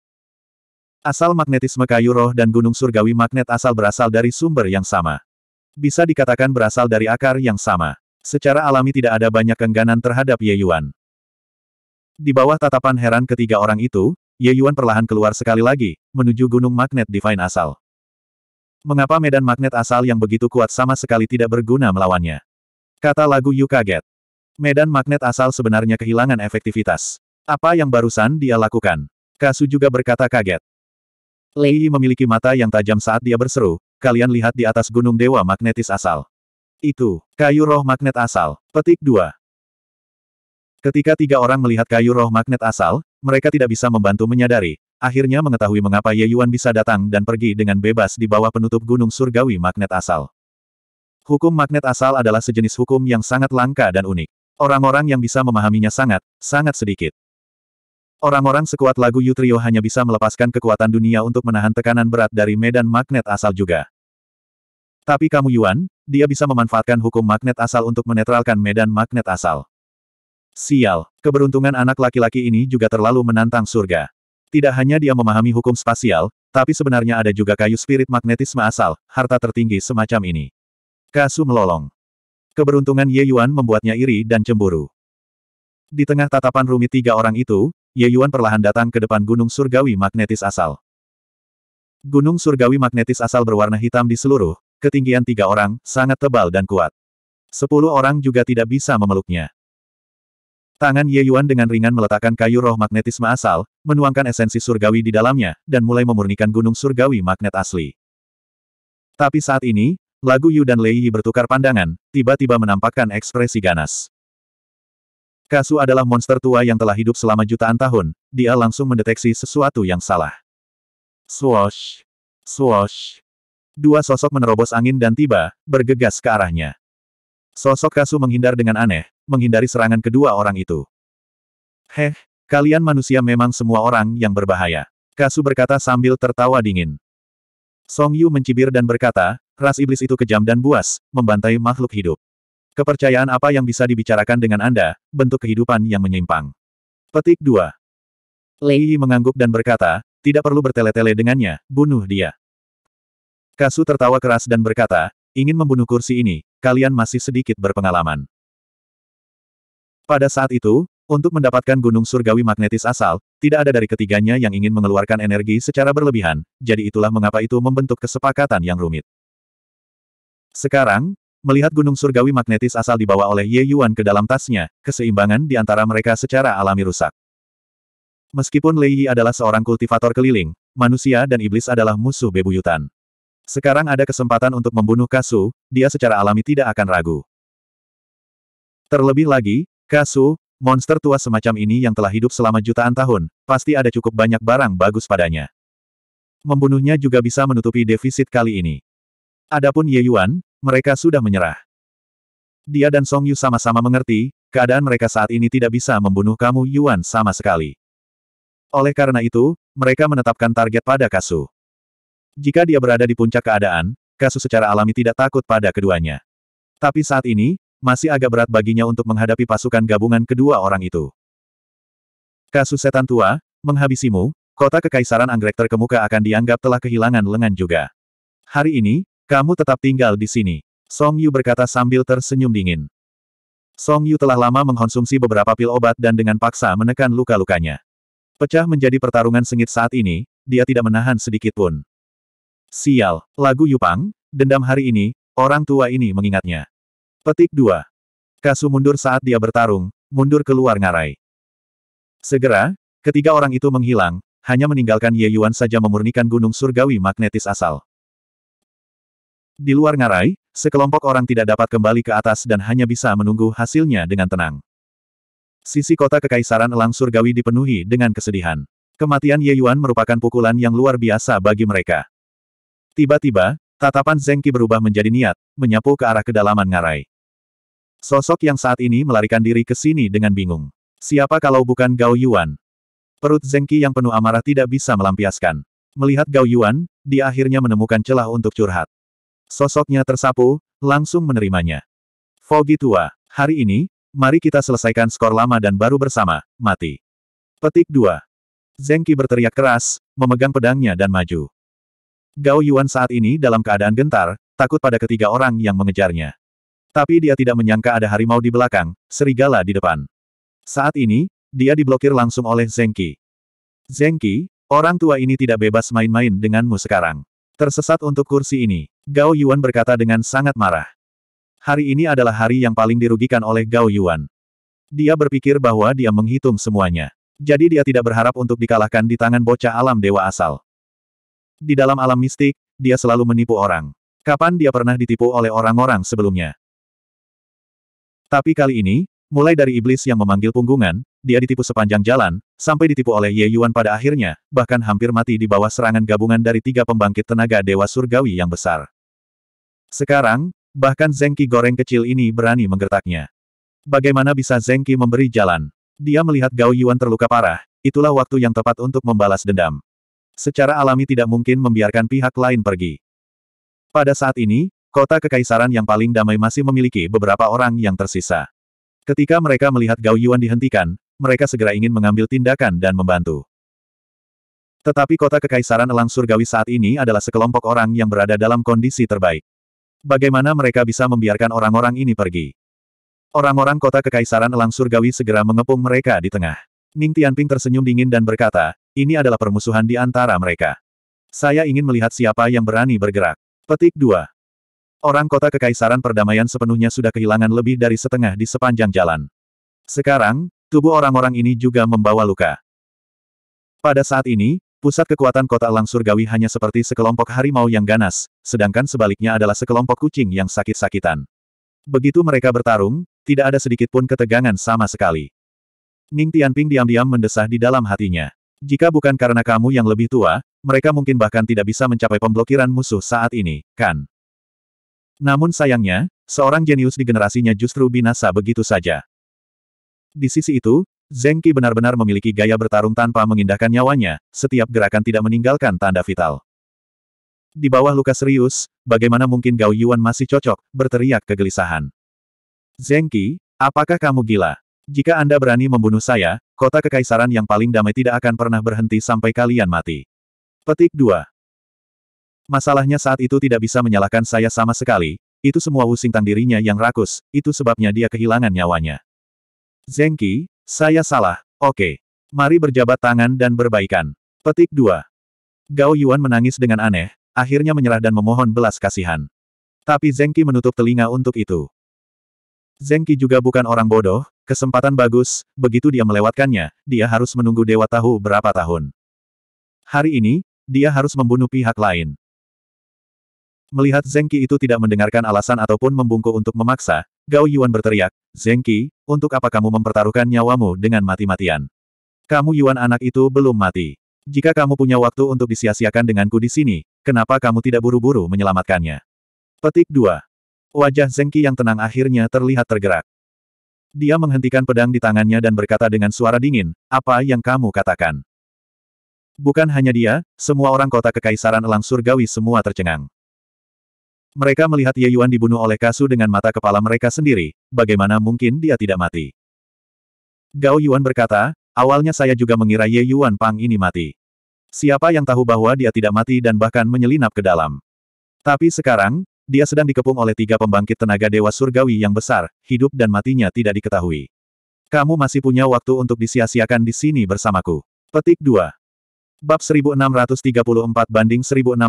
[SPEAKER 1] Asal magnetisme kayu roh dan gunung surgawi magnet asal berasal dari sumber yang sama. Bisa dikatakan berasal dari akar yang sama. Secara alami tidak ada banyak kengganan terhadap Ye Yuan. Di bawah tatapan heran ketiga orang itu, Ye Yuan perlahan keluar sekali lagi, menuju gunung magnet Divine asal. Mengapa medan magnet asal yang begitu kuat sama sekali tidak berguna melawannya? Kata lagu Yu kaget. Medan magnet asal sebenarnya kehilangan efektivitas. Apa yang barusan dia lakukan? Kasu juga berkata kaget. Lei memiliki mata yang tajam saat dia berseru, kalian lihat di atas gunung dewa magnetis asal. Itu, kayu roh magnet asal. Petik 2. Ketika tiga orang melihat kayu roh magnet asal, mereka tidak bisa membantu menyadari, akhirnya mengetahui mengapa Ye Yuan bisa datang dan pergi dengan bebas di bawah penutup gunung surgawi magnet asal. Hukum magnet asal adalah sejenis hukum yang sangat langka dan unik. Orang-orang yang bisa memahaminya sangat, sangat sedikit. Orang-orang sekuat lagu Yutrio hanya bisa melepaskan kekuatan dunia untuk menahan tekanan berat dari medan magnet asal juga. Tapi kamu Yuan, dia bisa memanfaatkan hukum magnet asal untuk menetralkan medan magnet asal. Sial, keberuntungan anak laki-laki ini juga terlalu menantang surga. Tidak hanya dia memahami hukum spasial, tapi sebenarnya ada juga kayu spirit magnetisme asal, harta tertinggi semacam ini. Kasu melolong. Keberuntungan Ye Yuan membuatnya iri dan cemburu. Di tengah tatapan rumit tiga orang itu, Ye Yuan perlahan datang ke depan gunung surgawi magnetis asal. Gunung surgawi magnetis asal berwarna hitam di seluruh, ketinggian tiga orang, sangat tebal dan kuat. Sepuluh orang juga tidak bisa memeluknya. Tangan Ye Yuan dengan ringan meletakkan kayu roh magnetisme asal, menuangkan esensi surgawi di dalamnya, dan mulai memurnikan gunung surgawi magnet asli. Tapi saat ini, Lagu Yu dan Lei Yi bertukar pandangan, tiba-tiba menampakkan ekspresi ganas. Kasu adalah monster tua yang telah hidup selama jutaan tahun, dia langsung mendeteksi sesuatu yang salah. Swosh, swosh, Dua sosok menerobos angin dan tiba, bergegas ke arahnya. Sosok Kasu menghindar dengan aneh, menghindari serangan kedua orang itu. Heh, kalian manusia memang semua orang yang berbahaya. Kasu berkata sambil tertawa dingin. Song Yu mencibir dan berkata, ras iblis itu kejam dan buas, membantai makhluk hidup. Kepercayaan apa yang bisa dibicarakan dengan Anda, bentuk kehidupan yang menyimpang. Petik 2. Lei Yi mengangguk dan berkata, tidak perlu bertele-tele dengannya, bunuh dia. Kasu tertawa keras dan berkata, ingin membunuh kursi ini, kalian masih sedikit berpengalaman. Pada saat itu, untuk mendapatkan gunung surgawi magnetis asal, tidak ada dari ketiganya yang ingin mengeluarkan energi secara berlebihan, jadi itulah mengapa itu membentuk kesepakatan yang rumit. Sekarang, melihat gunung surgawi magnetis asal dibawa oleh Ye Yuan ke dalam tasnya, keseimbangan di antara mereka secara alami rusak. Meskipun Lei Yi adalah seorang kultivator keliling, manusia dan iblis adalah musuh bebuyutan. Sekarang ada kesempatan untuk membunuh Kasu, dia secara alami tidak akan ragu. Terlebih lagi, Kasu, monster tua semacam ini yang telah hidup selama jutaan tahun, pasti ada cukup banyak barang bagus padanya. Membunuhnya juga bisa menutupi defisit kali ini. Adapun Ye Yuan, mereka sudah menyerah. Dia dan Song Yu sama-sama mengerti, keadaan mereka saat ini tidak bisa membunuh kamu Yuan sama sekali. Oleh karena itu, mereka menetapkan target pada Kasu. Jika dia berada di puncak keadaan, kasus secara alami tidak takut pada keduanya. Tapi saat ini, masih agak berat baginya untuk menghadapi pasukan gabungan kedua orang itu. Kasus setan tua, menghabisimu, kota kekaisaran anggrek terkemuka akan dianggap telah kehilangan lengan juga. Hari ini, kamu tetap tinggal di sini. Song Yu berkata sambil tersenyum dingin. Song Yu telah lama mengkonsumsi beberapa pil obat dan dengan paksa menekan luka-lukanya. Pecah menjadi pertarungan sengit saat ini, dia tidak menahan sedikit pun. Sial, lagu Yupang, dendam hari ini, orang tua ini mengingatnya. Petik 2. Kasu mundur saat dia bertarung, mundur keluar ngarai. Segera, ketiga orang itu menghilang, hanya meninggalkan Ye Yuan saja memurnikan gunung surgawi magnetis asal. Di luar ngarai, sekelompok orang tidak dapat kembali ke atas dan hanya bisa menunggu hasilnya dengan tenang. Sisi kota Kekaisaran Elang Surgawi dipenuhi dengan kesedihan. Kematian Ye Yuan merupakan pukulan yang luar biasa bagi mereka. Tiba-tiba, tatapan Zengki berubah menjadi niat, menyapu ke arah kedalaman ngarai. Sosok yang saat ini melarikan diri ke sini dengan bingung. Siapa kalau bukan Gao Yuan? Perut Zengki yang penuh amarah tidak bisa melampiaskan. Melihat Gao Yuan, dia akhirnya menemukan celah untuk curhat. Sosoknya tersapu, langsung menerimanya. Fogi tua, hari ini, mari kita selesaikan skor lama dan baru bersama, mati. Petik 2. Zengki berteriak keras, memegang pedangnya dan maju. Gao Yuan saat ini dalam keadaan gentar, takut pada ketiga orang yang mengejarnya. Tapi dia tidak menyangka ada harimau di belakang, serigala di depan. Saat ini, dia diblokir langsung oleh Zengki. Qi. Zeng Qi, orang tua ini tidak bebas main-main denganmu sekarang. Tersesat untuk kursi ini, Gao Yuan berkata dengan sangat marah. Hari ini adalah hari yang paling dirugikan oleh Gao Yuan. Dia berpikir bahwa dia menghitung semuanya. Jadi dia tidak berharap untuk dikalahkan di tangan bocah alam dewa asal. Di dalam alam mistik, dia selalu menipu orang. Kapan dia pernah ditipu oleh orang-orang sebelumnya? Tapi kali ini, mulai dari iblis yang memanggil punggungan, dia ditipu sepanjang jalan, sampai ditipu oleh Ye Yuan pada akhirnya, bahkan hampir mati di bawah serangan gabungan dari tiga pembangkit tenaga dewa surgawi yang besar. Sekarang, bahkan Zengki goreng kecil ini berani menggertaknya. Bagaimana bisa Zengki memberi jalan? Dia melihat Gao Yuan terluka parah, itulah waktu yang tepat untuk membalas dendam secara alami tidak mungkin membiarkan pihak lain pergi. Pada saat ini, kota kekaisaran yang paling damai masih memiliki beberapa orang yang tersisa. Ketika mereka melihat Gao Yuan dihentikan, mereka segera ingin mengambil tindakan dan membantu. Tetapi kota kekaisaran Elang Surgawi saat ini adalah sekelompok orang yang berada dalam kondisi terbaik. Bagaimana mereka bisa membiarkan orang-orang ini pergi? Orang-orang kota kekaisaran Elang Surgawi segera mengepung mereka di tengah. Ning Tianping tersenyum dingin dan berkata, ini adalah permusuhan di antara mereka. Saya ingin melihat siapa yang berani bergerak. Petik 2. Orang kota Kekaisaran Perdamaian sepenuhnya sudah kehilangan lebih dari setengah di sepanjang jalan. Sekarang, tubuh orang-orang ini juga membawa luka. Pada saat ini, pusat kekuatan kota Elang Surgawi hanya seperti sekelompok harimau yang ganas, sedangkan sebaliknya adalah sekelompok kucing yang sakit-sakitan. Begitu mereka bertarung, tidak ada sedikit pun ketegangan sama sekali. Ning Tianping diam-diam mendesah di dalam hatinya. Jika bukan karena kamu yang lebih tua, mereka mungkin bahkan tidak bisa mencapai pemblokiran musuh saat ini, kan? Namun sayangnya, seorang jenius di generasinya justru binasa begitu saja. Di sisi itu, Zeng Qi benar-benar memiliki gaya bertarung tanpa mengindahkan nyawanya, setiap gerakan tidak meninggalkan tanda vital. Di bawah luka serius, bagaimana mungkin Gao Yuan masih cocok, berteriak kegelisahan. Zeng Qi, apakah kamu gila? Jika Anda berani membunuh saya, kota kekaisaran yang paling damai tidak akan pernah berhenti sampai kalian mati. Petik 2. Masalahnya saat itu tidak bisa menyalahkan saya sama sekali, itu semua wusing Singtang dirinya yang rakus, itu sebabnya dia kehilangan nyawanya. Zengki, saya salah, oke. Mari berjabat tangan dan berbaikan. Petik 2. Gao Yuan menangis dengan aneh, akhirnya menyerah dan memohon belas kasihan. Tapi Zengki menutup telinga untuk itu. Zengki juga bukan orang bodoh, Kesempatan bagus, begitu dia melewatkannya, dia harus menunggu dewa tahu berapa tahun. Hari ini, dia harus membunuh pihak lain. Melihat Zengki itu tidak mendengarkan alasan ataupun membungkuk untuk memaksa, Gao Yuan berteriak, Zengki, untuk apa kamu mempertaruhkan nyawamu dengan mati-matian? Kamu Yuan anak itu belum mati. Jika kamu punya waktu untuk disia-siakan denganku di sini, kenapa kamu tidak buru-buru menyelamatkannya? Petik 2. Wajah Zengki yang tenang akhirnya terlihat tergerak. Dia menghentikan pedang di tangannya dan berkata dengan suara dingin, apa yang kamu katakan? Bukan hanya dia, semua orang kota kekaisaran elang surgawi semua tercengang. Mereka melihat Ye Yuan dibunuh oleh Kasu dengan mata kepala mereka sendiri, bagaimana mungkin dia tidak mati? Gao Yuan berkata, awalnya saya juga mengira Ye Yuan Pang ini mati. Siapa yang tahu bahwa dia tidak mati dan bahkan menyelinap ke dalam. Tapi sekarang, dia sedang dikepung oleh tiga pembangkit tenaga dewa surgawi yang besar, hidup dan matinya tidak diketahui. Kamu masih punya waktu untuk disia-siakan di sini bersamaku. Petik 2. Bab 1634 banding 1634.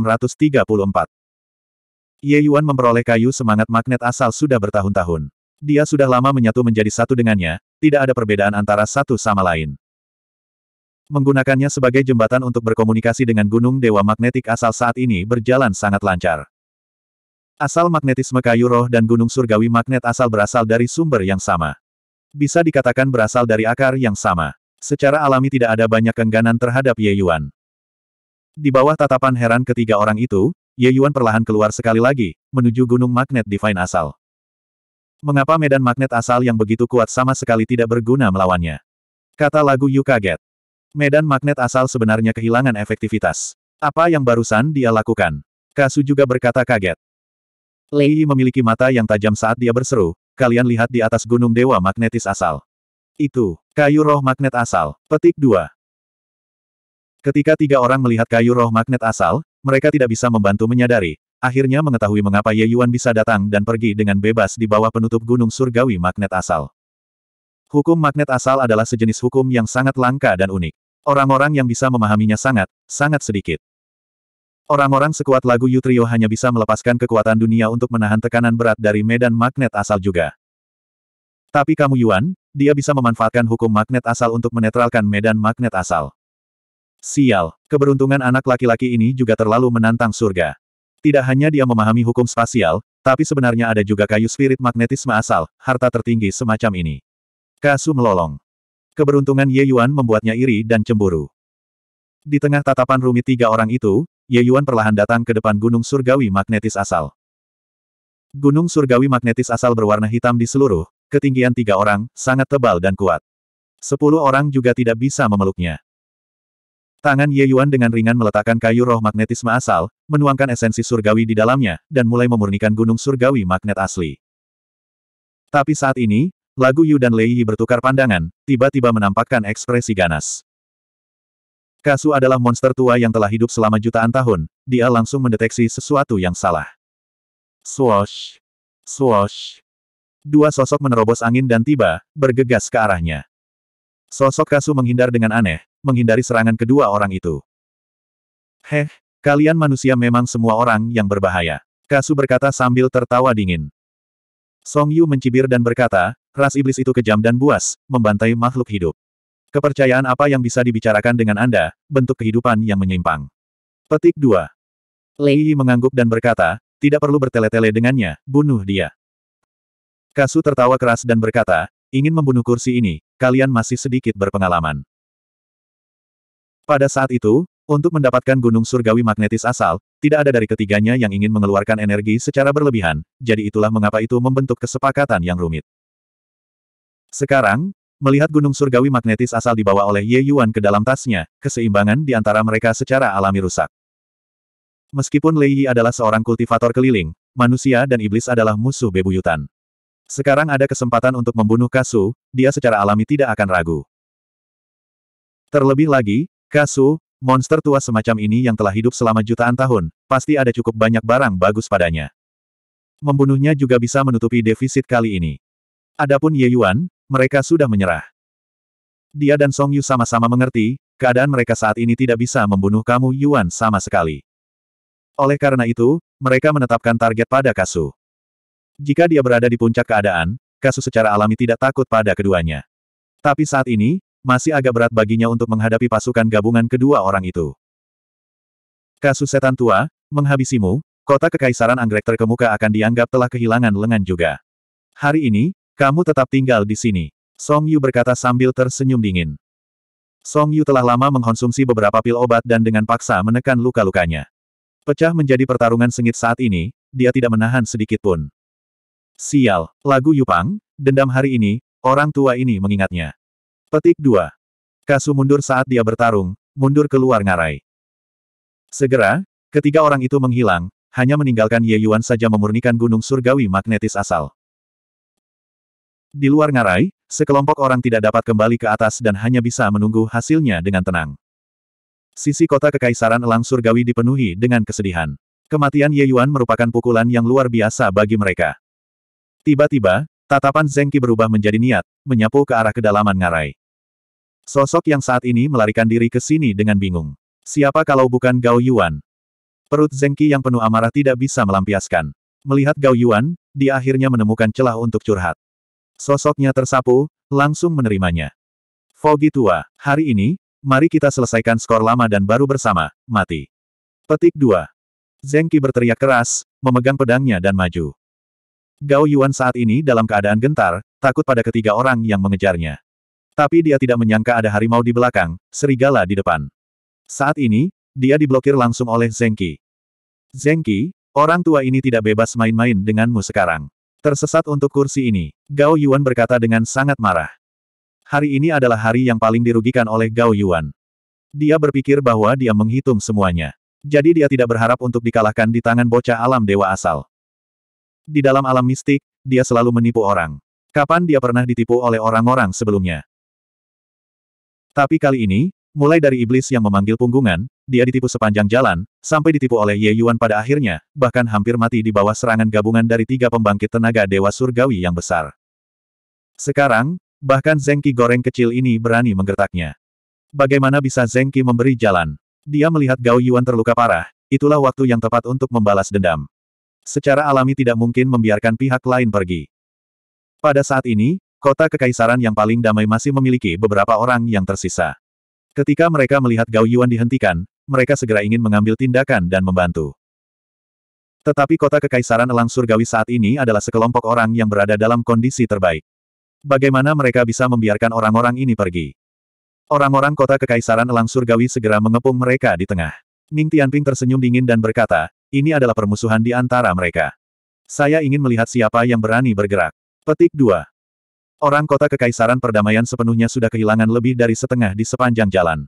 [SPEAKER 1] Ye Yuan memperoleh kayu semangat magnet asal sudah bertahun-tahun. Dia sudah lama menyatu menjadi satu dengannya, tidak ada perbedaan antara satu sama lain. Menggunakannya sebagai jembatan untuk berkomunikasi dengan gunung dewa magnetik asal saat ini berjalan sangat lancar. Asal magnetisme kayu roh dan gunung surgawi magnet asal berasal dari sumber yang sama. Bisa dikatakan berasal dari akar yang sama. Secara alami tidak ada banyak kengganan terhadap Ye Yuan. Di bawah tatapan heran ketiga orang itu, Ye Yuan perlahan keluar sekali lagi, menuju gunung magnet divine asal. Mengapa medan magnet asal yang begitu kuat sama sekali tidak berguna melawannya? Kata lagu Yu kaget. Medan magnet asal sebenarnya kehilangan efektivitas. Apa yang barusan dia lakukan? Kasu juga berkata kaget. Lei memiliki mata yang tajam saat dia berseru, kalian lihat di atas gunung dewa magnetis asal. Itu, kayu roh magnet asal, petik 2. Ketika tiga orang melihat kayu roh magnet asal, mereka tidak bisa membantu menyadari, akhirnya mengetahui mengapa Ye Yuan bisa datang dan pergi dengan bebas di bawah penutup gunung surgawi magnet asal. Hukum magnet asal adalah sejenis hukum yang sangat langka dan unik. Orang-orang yang bisa memahaminya sangat, sangat sedikit. Orang-orang sekuat lagu Yutrio hanya bisa melepaskan kekuatan dunia untuk menahan tekanan berat dari medan magnet asal juga. Tapi kamu Yuan, dia bisa memanfaatkan hukum magnet asal untuk menetralkan medan magnet asal. Sial, keberuntungan anak laki-laki ini juga terlalu menantang surga. Tidak hanya dia memahami hukum spasial, tapi sebenarnya ada juga kayu spirit magnetisme asal, harta tertinggi semacam ini. Kasu melolong. Keberuntungan Ye Yuan membuatnya iri dan cemburu. Di tengah tatapan rumit tiga orang itu, Ye Yuan perlahan datang ke depan gunung surgawi magnetis asal. Gunung surgawi magnetis asal berwarna hitam di seluruh, ketinggian tiga orang, sangat tebal dan kuat. Sepuluh orang juga tidak bisa memeluknya. Tangan Ye Yuan dengan ringan meletakkan kayu roh magnetisme asal, menuangkan esensi surgawi di dalamnya, dan mulai memurnikan gunung surgawi magnet asli. Tapi saat ini, Lagu Yu dan Lei Yi bertukar pandangan, tiba-tiba menampakkan ekspresi ganas. Kasu adalah monster tua yang telah hidup selama jutaan tahun, dia langsung mendeteksi sesuatu yang salah. Swoosh! Swoosh! Dua sosok menerobos angin dan tiba, bergegas ke arahnya. Sosok Kasu menghindar dengan aneh, menghindari serangan kedua orang itu. Heh, kalian manusia memang semua orang yang berbahaya. Kasu berkata sambil tertawa dingin. Song Yu mencibir dan berkata, ras iblis itu kejam dan buas, membantai makhluk hidup. Kepercayaan apa yang bisa dibicarakan dengan Anda, bentuk kehidupan yang menyimpang. Petik 2. Lei Yi mengangguk dan berkata, tidak perlu bertele-tele dengannya, bunuh dia. Kasu tertawa keras dan berkata, ingin membunuh kursi ini, kalian masih sedikit berpengalaman. Pada saat itu, untuk mendapatkan gunung surgawi magnetis asal, tidak ada dari ketiganya yang ingin mengeluarkan energi secara berlebihan, jadi itulah mengapa itu membentuk kesepakatan yang rumit. Sekarang, Melihat gunung surgawi magnetis asal dibawa oleh Ye Yuan ke dalam tasnya, keseimbangan di antara mereka secara alami rusak. Meskipun Lei Yi adalah seorang kultivator keliling, manusia dan iblis adalah musuh bebuyutan. Sekarang ada kesempatan untuk membunuh Kasu, dia secara alami tidak akan ragu. Terlebih lagi, Kasu, monster tua semacam ini yang telah hidup selama jutaan tahun, pasti ada cukup banyak barang bagus padanya. Membunuhnya juga bisa menutupi defisit kali ini. Adapun Ye Yuan, mereka sudah menyerah. Dia dan Song Yu sama-sama mengerti, keadaan mereka saat ini tidak bisa membunuh kamu Yuan sama sekali. Oleh karena itu, mereka menetapkan target pada Kasu. Jika dia berada di puncak keadaan, Kasu secara alami tidak takut pada keduanya. Tapi saat ini, masih agak berat baginya untuk menghadapi pasukan gabungan kedua orang itu. Kasu setan tua, menghabisimu, kota kekaisaran anggrek terkemuka akan dianggap telah kehilangan lengan juga. Hari ini, kamu tetap tinggal di sini. Song Yu berkata sambil tersenyum dingin. Song Yu telah lama mengkonsumsi beberapa pil obat dan dengan paksa menekan luka-lukanya. Pecah menjadi pertarungan sengit saat ini, dia tidak menahan sedikit pun. Sial, lagu Yupang, dendam hari ini, orang tua ini mengingatnya. Petik 2. Kasu mundur saat dia bertarung, mundur keluar ngarai. Segera, ketiga orang itu menghilang, hanya meninggalkan Ye Yuan saja memurnikan gunung surgawi magnetis asal. Di luar ngarai, sekelompok orang tidak dapat kembali ke atas dan hanya bisa menunggu hasilnya dengan tenang. Sisi kota Kekaisaran Elang Surgawi dipenuhi dengan kesedihan. Kematian Ye Yuan merupakan pukulan yang luar biasa bagi mereka. Tiba-tiba, tatapan Zeng Qi berubah menjadi niat, menyapu ke arah kedalaman ngarai. Sosok yang saat ini melarikan diri ke sini dengan bingung. Siapa kalau bukan Gao Yuan? Perut Zeng Qi yang penuh amarah tidak bisa melampiaskan. Melihat Gao Yuan, dia akhirnya menemukan celah untuk curhat. Sosoknya tersapu, langsung menerimanya. Fogi tua, hari ini, mari kita selesaikan skor lama dan baru bersama, mati. Petik 2. Zeng berteriak keras, memegang pedangnya dan maju. Gao Yuan saat ini dalam keadaan gentar, takut pada ketiga orang yang mengejarnya. Tapi dia tidak menyangka ada harimau di belakang, serigala di depan. Saat ini, dia diblokir langsung oleh Zengki. Zengki, orang tua ini tidak bebas main-main denganmu sekarang. Tersesat untuk kursi ini, Gao Yuan berkata dengan sangat marah. Hari ini adalah hari yang paling dirugikan oleh Gao Yuan. Dia berpikir bahwa dia menghitung semuanya. Jadi dia tidak berharap untuk dikalahkan di tangan bocah alam dewa asal. Di dalam alam mistik, dia selalu menipu orang. Kapan dia pernah ditipu oleh orang-orang sebelumnya? Tapi kali ini, mulai dari iblis yang memanggil punggungan, dia ditipu sepanjang jalan, sampai ditipu oleh Ye Yuan pada akhirnya, bahkan hampir mati di bawah serangan gabungan dari tiga pembangkit tenaga dewa surgawi yang besar. Sekarang, bahkan Zengki goreng kecil ini berani menggertaknya. Bagaimana bisa Zengki memberi jalan? Dia melihat Gao Yuan terluka parah, itulah waktu yang tepat untuk membalas dendam. Secara alami tidak mungkin membiarkan pihak lain pergi. Pada saat ini, kota kekaisaran yang paling damai masih memiliki beberapa orang yang tersisa. Ketika mereka melihat Gao Yuan dihentikan, mereka segera ingin mengambil tindakan dan membantu. Tetapi kota Kekaisaran Elang Surgawi saat ini adalah sekelompok orang yang berada dalam kondisi terbaik. Bagaimana mereka bisa membiarkan orang-orang ini pergi? Orang-orang kota Kekaisaran Elang Surgawi segera mengepung mereka di tengah. Ning Tianping tersenyum dingin dan berkata, ini adalah permusuhan di antara mereka. Saya ingin melihat siapa yang berani bergerak. Petik 2. Orang kota Kekaisaran Perdamaian sepenuhnya sudah kehilangan lebih dari setengah di sepanjang jalan.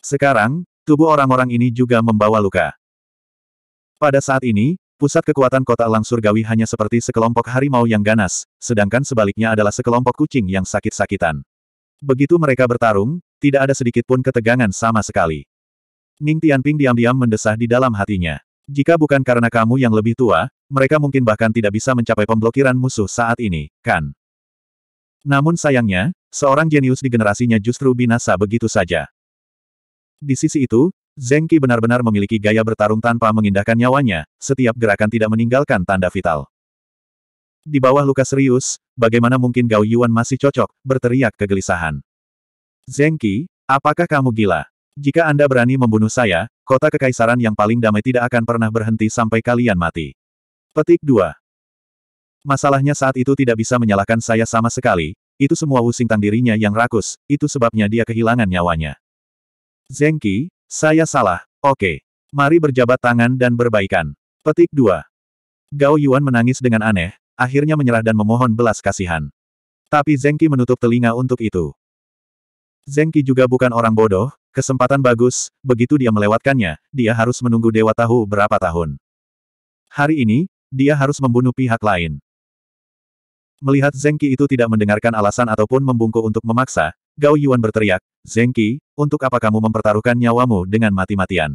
[SPEAKER 1] Sekarang, Tubuh orang-orang ini juga membawa luka. Pada saat ini, pusat kekuatan kota Langsurgawi surgawi hanya seperti sekelompok harimau yang ganas, sedangkan sebaliknya adalah sekelompok kucing yang sakit-sakitan. Begitu mereka bertarung, tidak ada sedikit pun ketegangan sama sekali. Ning Tianping diam-diam mendesah di dalam hatinya. Jika bukan karena kamu yang lebih tua, mereka mungkin bahkan tidak bisa mencapai pemblokiran musuh saat ini, kan? Namun sayangnya, seorang jenius di generasinya justru binasa begitu saja. Di sisi itu, Zheng Qi benar-benar memiliki gaya bertarung tanpa mengindahkan nyawanya, setiap gerakan tidak meninggalkan tanda vital. Di bawah luka serius, bagaimana mungkin Gao Yuan masih cocok, berteriak kegelisahan. Zheng Qi, apakah kamu gila? Jika Anda berani membunuh saya, kota kekaisaran yang paling damai tidak akan pernah berhenti sampai kalian mati. Petik 2. Masalahnya saat itu tidak bisa menyalahkan saya sama sekali, itu semua wusing tangdirinya dirinya yang rakus, itu sebabnya dia kehilangan nyawanya. Zengki, saya salah, oke. Mari berjabat tangan dan berbaikan. Petik 2. Gao Yuan menangis dengan aneh, akhirnya menyerah dan memohon belas kasihan. Tapi Zengki menutup telinga untuk itu. Zengki juga bukan orang bodoh, kesempatan bagus, begitu dia melewatkannya, dia harus menunggu dewa tahu berapa tahun. Hari ini, dia harus membunuh pihak lain. Melihat Zengki itu tidak mendengarkan alasan ataupun membungkuk untuk memaksa, Gao Yuan berteriak, Zengki, untuk apa kamu mempertaruhkan nyawamu dengan mati-matian?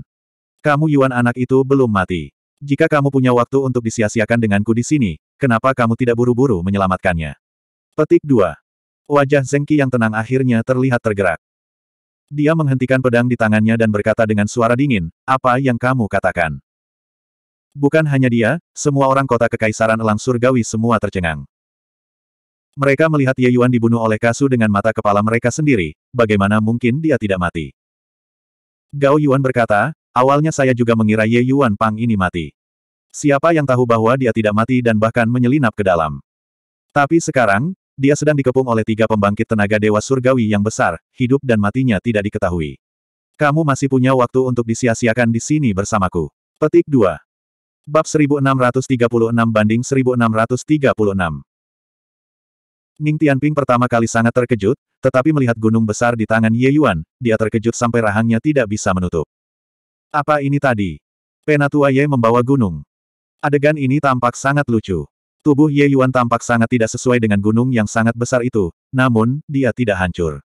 [SPEAKER 1] Kamu Yuan anak itu belum mati. Jika kamu punya waktu untuk disia-siakan denganku di sini, kenapa kamu tidak buru-buru menyelamatkannya? Petik 2. Wajah Zengki yang tenang akhirnya terlihat tergerak. Dia menghentikan pedang di tangannya dan berkata dengan suara dingin, apa yang kamu katakan? Bukan hanya dia, semua orang kota kekaisaran Elang Surgawi semua tercengang. Mereka melihat Ye Yuan dibunuh oleh Kasu dengan mata kepala mereka sendiri, bagaimana mungkin dia tidak mati? Gao Yuan berkata, awalnya saya juga mengira Ye Yuan Pang ini mati. Siapa yang tahu bahwa dia tidak mati dan bahkan menyelinap ke dalam. Tapi sekarang, dia sedang dikepung oleh tiga pembangkit tenaga dewa surgawi yang besar, hidup dan matinya tidak diketahui. Kamu masih punya waktu untuk disia-siakan di sini bersamaku. Petik 2. Bab 1636 banding 1636. Ning Tianping pertama kali sangat terkejut, tetapi melihat gunung besar di tangan Ye Yuan, dia terkejut sampai rahangnya tidak bisa menutup. Apa ini tadi? Penatua Ye membawa gunung. Adegan ini tampak sangat lucu. Tubuh Ye Yuan tampak sangat tidak sesuai dengan gunung yang sangat besar itu, namun, dia tidak hancur.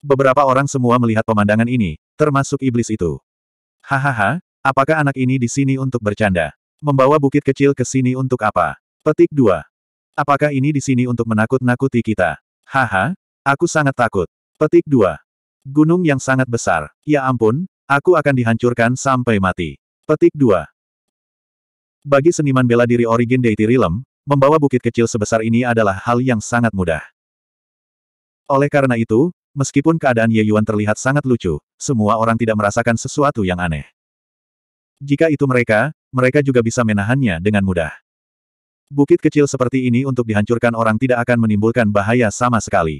[SPEAKER 1] Beberapa orang semua melihat pemandangan ini, termasuk iblis itu. Hahaha, apakah anak ini di sini untuk bercanda? Membawa bukit kecil ke sini untuk apa? Petik 2. Apakah ini di sini untuk menakut-nakuti kita? Haha, aku sangat takut. Petik 2. Gunung yang sangat besar. Ya ampun, aku akan dihancurkan sampai mati. Petik 2. Bagi seniman bela diri origin deity realm, membawa bukit kecil sebesar ini adalah hal yang sangat mudah. Oleh karena itu, meskipun keadaan Ye Yuan terlihat sangat lucu, semua orang tidak merasakan sesuatu yang aneh. Jika itu mereka, mereka juga bisa menahannya dengan mudah. Bukit kecil seperti ini untuk dihancurkan orang tidak akan menimbulkan bahaya sama sekali.